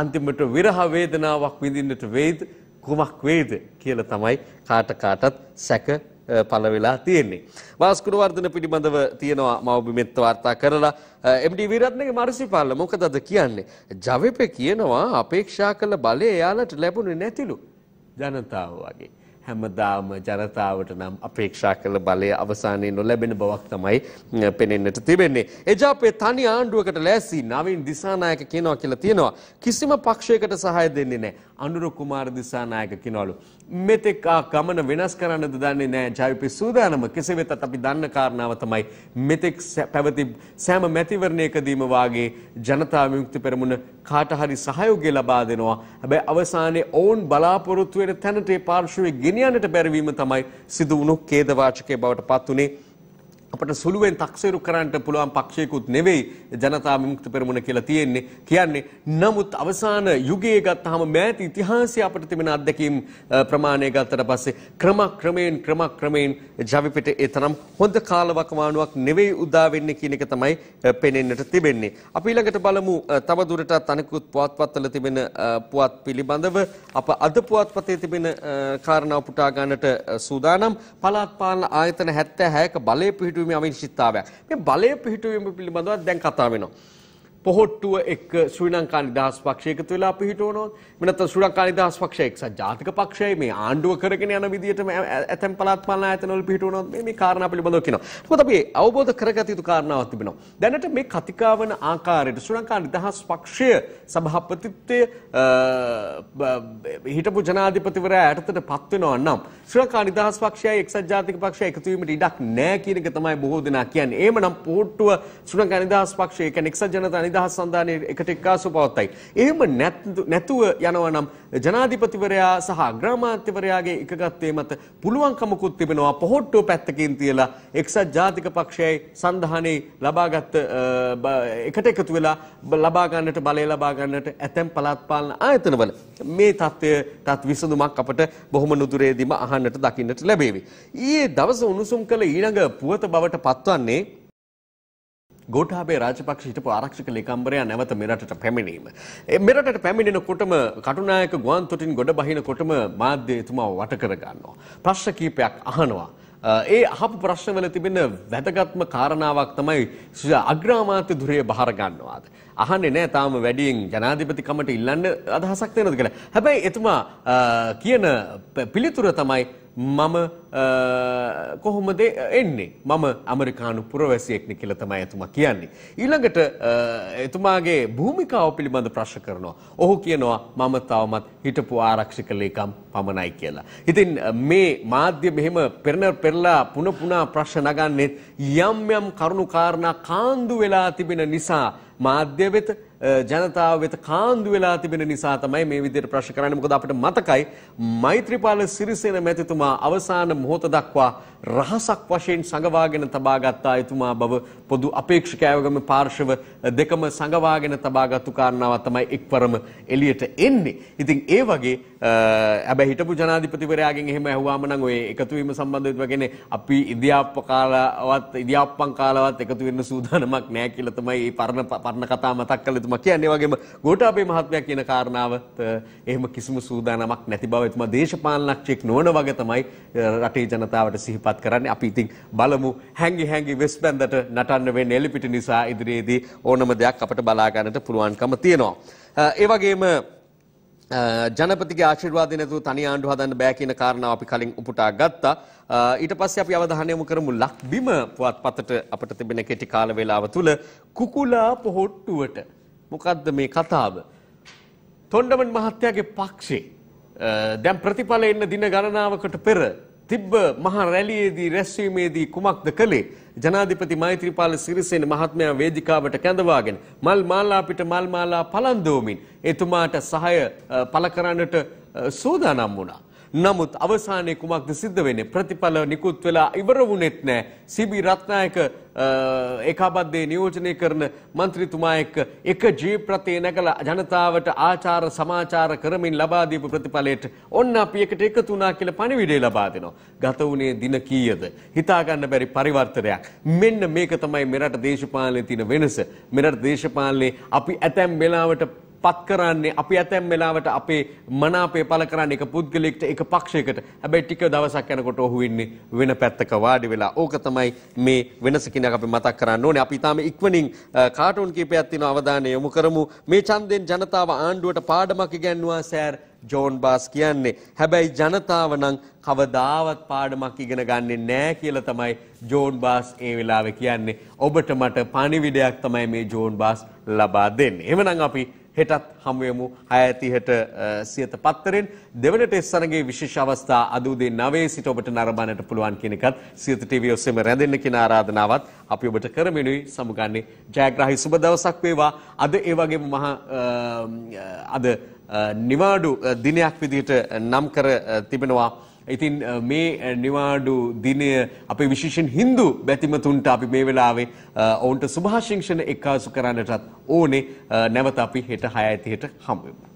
අන්තිමට විරහ වේදනාවක් විඳින්නට වේද? කුමක් වේද කියලා තමයි කාට කාටත් සැක පළ වෙලා තියෙන්නේ. වාස්කුරු වර්ධන පිළිබඳව තියෙනවා මවබි මෙත්ත වාර්තා කරලා MD විරත්නගේ මාර්සිපාල මොකද අද කියන්නේ? ජවෙපේ කියනවා අපේක්ෂා කළ බලය එයාලට ලැබුණේ නැතිලු. ජනතාව වගේ. හැමදාම ජනතාවට නම් අපේක්ෂා කළ බලය අවසානයේ නොලැබෙන බවක් තමයි පෙනෙන්නට තිබෙන්නේ. එජාපේ තනි ආණ්ඩුවකට ලෑසි නවීන් දිසානායක කියනවා කියලා තියෙනවා. කිසිම පක්ෂයකට සහාය දෙන්නේ නැහැ. අනුර කුමාර දිසානායක කියනවලු මෙතෙක් ආ ගමන වෙනස් කරන්නද දන්නේ නෑ ජයපි සූදානම කෙසේ වෙතත් අපි දන්න කාරණාව තමයි මෙතෙක් පැවති සෑම මැතිවරණයකදීම වාගේ ජනතා විමුක්ති පෙරමුණ කාට හරි සහයෝගය ලබා දෙනවා හැබැයි අවසානයේ ඔවුන් බලාපොරොත්තු වෙන තැනට ඒ පාර්ශවයේ ගෙනියන්නට බැරි වීම තමයි සිදු වුණු ඛේදවාචකයේ බවට පත් උනේ අපට සුළුවෙන් තක්සේරු කරන්නට පුළුවන් පක්ෂයකුත් නෙවෙයි ජනතා විමුක්ති පෙරමුණ කියලා තියෙන්නේ කියන්නේ නමුත් අවසාන යුගයේ ගත්තාම මෑත ඉතිහාසයේ අපට තිබෙන අත්දැකීම් ප්‍රමාණය ගත්තට පස්සේ ක්‍රමක්‍රමයෙන් ක්‍රමක්‍රමයෙන් ජවි පිට ඒ තරම් හොඳ කාලවකවානුවක් නෙවෙයි උදා වෙන්නේ කියන එක තමයි පෙනෙන්නට තිබෙන්නේ අපි ඊළඟට බලමු තව දුරටත් අනිකුත් පුවත්පත්වල තිබෙන පුවත් පිළිබඳව අප අද පුවත්පතේ තිබෙන කාරණා උපුටා ගන්නට සූදානම් පළාත් පාලන ආයතන 76ක බලය පිහිටුවීම පිහිටුවීමේ අවිනිශ්චිතතාවයක්. මේ බලය පිහිටුවීම පිළිබඳව දැන් කතා වෙනවා. පොහොට්ටුව එක්ක ශ්‍රී ලංකා නිදහස් පක්ෂය එකතු වෙලා අපි හිටවනොත් මේ නැත්නම් ශ්‍රී ලංකා නිදහස් පක්ෂය එක්සත් ජාතික පක්ෂයයි මේ ආණ්ඩුව කරගෙන යන විදිහට මේ ඇතැම් පළාත් පාලන ආයතනවල පිහිටවනොත් මේ මේ කාරණා පිළිබඳව කියනවා. මොකද අපි අවබෝධ කරගත යුතු කාරණාවක් තිබෙනවා. දැනට මේ කතිකාවන ආකාරයට ශ්‍රී ලංකා නිදහස් පක්ෂය සභාපතිත්වයේ හිටපු ජනාධිපතිවරයා යටතට පත් වෙනවා නම් ශ්‍රී ලංකා නිදහස් පක්ෂයයි එක්සත් ජාතික පක්ෂය එකතු වීමට ඉඩක් නැහැ කියන එක තමයි බොහෝ දෙනා කියන්නේ. එහෙමනම් පොහොට්ටුව ශ්‍රී ලංකා නිදහස් පක්ෂය කියන්නේ එක්සත් ජනතා නිදහස් සන්ධානයේ එකට එක්කාසු පවත්තයි. එහෙම නැතුව යනවා නම් ජනාධිපතිවරයා සහ අග්‍රාමාත්‍යවරයාගේ එකගත්වේ මත පුළුවන්කමකුත් තිබෙනවා පොහොට්ටුව පැත්තකින් තියලා එක්සත් ජාතික පක්ෂයයි සන්ධානයේ ලබාගත් එකට එකතු වෙලා ලබා ගන්නට බලය ලබා ගන්නට ඇතැම් පළාත් පාලන ආයතනවල මේ தත්ත්වයටත් විසඳුමක් අපට බොහොම නුදුරේදීම අහන්නට දකින්නට ලැබේවි. ඊයේ දවස උණුසුම් කළ ඊළඟ පුවත බවට පත්වන්නේ ගෝඨාභය රාජපක්ෂ හිටපු ආරක්ෂක ලේකම්වරයා නැවත මෙරටට පැමිණීම. ඒ මෙරටට පැමිණෙනකොටම කටුනායක ගුවන්තොටින් ගොඩ බහිනකොටම මාධ්‍යතුමා වට කර ගන්නවා. ප්‍රශ්න කීපයක් අහනවා. ඒ අහපු ප්‍රශ්නවල තිබෙන වැදගත්ම කාරණාවක් තමයි අග්‍රාමාත්‍ය ධුරය බහර ගන්නවාද. අහන්නේ නෑ තාම වැඩියෙන් ජනාධිපතිකමට ඉල්ලන්න අදහසක් තියෙනවද කියලා. හැබැයි එතුමා කියන පිළිතුර තමයි මම කොහොමද එන්නේ මම ඇමරිකානු පුරවැසියෙක්නි කියලා තමයි එතුමා කියන්නේ ඊළඟට එතුමාගේ භූමිකාව පිළිබඳ ප්‍රශ්න කරනවා ඔහු කියනවා මම තවමත් හිටපු ආරක්ෂක ලේකම් පමණයි කියලා ඉතින් මේ මාධ්‍ය මෙහෙම පෙරන පෙරලා පුන පුනා ප්‍රශ්න නගන්නේ යම් යම් කරුණු කාරණා කාන්දු වෙලා තිබෙන නිසා මාධ්‍ය වෙත ජනතාව වෙත කාන්දු වෙලා තිබෙන නිසා තමයි මේ විදිහට ප්‍රශ්න කරන්නේ. මොකද අපිට මතකයි මෛත්‍රීපාල සිරිසේන මැතිතුමා අවසාන මොහොත දක්වා රහසක් වශයෙන් සංගවාගෙන තබා ගත්තා එතුමා බව පොදු අපේක්ෂකයවගම පාර්ශව දෙකම සංගවාගෙන තබාගත්තු කාරණාව තමයි එක්වරම එළියට එන්නේ. ඉතින් ඒ වගේ හැබැයි හිටපු ජනාධිපතිවරයාගෙන් එහෙම ඇහුවාම නම් ඔය එකතු වීම සම්බන්ධව කියන්නේ අපි ඉදියාප්ප කාලවත් ඉදියාප්පන් කාලවත් එකතු වෙන්න සූදානමක් නැහැ කියලා තමයි මේ පරණ පරණ කතා මතක් කළේ එතුමා කියන්නේ. වගේම ගෝඨාභය මහත්මයා කියන කාරණාවත් එහෙම කිසිම සූදානමක් නැති බව එතුමා දේශපාලනඥයෙක් නොවන වගේ තමයි රටේ ජනතාවට සිහිපත් කරන්නේ. අපි ඉතින් බලමු හැංගි හැංගි වෙස් බැඳට නටන්න වෙන්නේ එලිපිට නිසා ඉදිරියේදී ඕනම දෙයක් අපට බලා ගන්නට පුළුවන්කම තියෙනවා. ඒ වගේම ජනපතිගේ ආශිර්වාදය නැතුව තනි ආණ්ඩු හදන්න බෑ කියන කාරණාව අපි කලින් උපුටා ගත්තා. ඊට පස්සේ අපි අවධානය යොමු කරමු ලක්බිම පුවත්පතට අපිට තිබෙන කෙටි කාල වේලාව තුල කුකුලා පොහොට්ටුවට මොකද්ද මේ කතාව? තොණ්ඩමන් මහත්තයාගේ පක්ෂේ දැන් ප්‍රතිඵල එන්න දින ගණනාවකට පෙර තිබ්බ මහ රැළියේදී රැස්වීමේදී කුමක්ද කළේ? ජනාධිපති මෛත්‍රීපාල සිරිසේන මහත්මයා වේදිකාවට කැඳවාගෙන මල් මාලා පිට මල් මාලා පලන් දෝමින් එතුමාට සහාය පළ කරන්නට සූදානම් වුණා. නමුත් අවසානයේ කුමක්ද සිද්ධ වෙන්නේ? ප්‍රතිඵල නිකුත් වෙලා ඉවර වුණෙත් නැහැ. සිබි රත්නායක ඒකාබද්ධයේ නියෝජනය කරන മന്ത്രിතුමා එක්ක එක ජීප් ප්‍රති නැගලා ජනතාවට ආචාර සමාචාර කරමින් ලබා දීපු ප්‍රතිඵලයට ඔන්න අපි එකට එකතු වුණා කියලා පණිවිඩය ලබා දෙනවා. ගත වුණේ දින කීයද? හිතා ගන්න බැරි පරිවර්තනයක්. මෙන්න මේක තමයි මෙරට දේශපාලනයේ තියෙන වෙනස. මෙරට දේශපාලනයේ අපි ඇතැම් වෙලාවට පත් කරන්නේ අපි ඇතැම් වෙලාවට අපේ මනාපය පළ කරන්නේ එක පුද්ගලෙක්ට එක පක්ෂයකට. හැබැයි ටික දවසක් යනකොට ඔහු ඉන්නේ වෙන පැත්තක වාඩි වෙලා. ඕක තමයි මේ වෙනස කියන එක අපි මතක් කරන්න ඕනේ. අපි ඊටාම ඉක්මනින් කාටුන් කීපයක් තියෙන අවධානය යොමු කරමු. මේ ඡන්දෙන් ජනතාව ආණ්ඩුවට පාඩමක් ඉගැන්වුවා සෑර් ජෝන් බාස් කියන්නේ. හැබැයි ජනතාව නම් කවදාවත් පාඩමක් ඉගෙන ගන්නේ නැහැ කියලා තමයි ජෝන් බාස් ඒ වෙලාවේ කියන්නේ. ඔබට මට පණිවිඩයක් තමයි මේ ජෝන් බාස් ලබා දෙන්නේ. එහෙමනම් අපි හෙටත් හමුවෙමු 6:30ට සියත පත්තරෙන් දෙවන ටෙස්ට් සරඟේ විශේෂ අවස්ථා අද උදේ 9 සිට ඔබට නරඹන්නට පුළුවන් කියන එකත් සියත ටීවී ඔස්සේම රැඳෙන්න කියන ආරාධනාවත් අපි ඔබට කරමිනුයි සමුගන්නේ ජයග්‍රාහී සුබ දවසක් වේවා අද ඒ වගේම මහා අද නිවාඩු දිනයක් විදිහට නම් කර තිබෙනවා ඉතින් මේ නිවාඩු දිනය අපේ විශේෂෙන් Hindu බැතිමතුන්ට අපි මේ වෙලාවේ ඔවුන්ට සුභාශිංසන එක්කාසු කරන්නටත් ඕනේ නැවත අපි හෙට 6:30ට හමු වෙමු.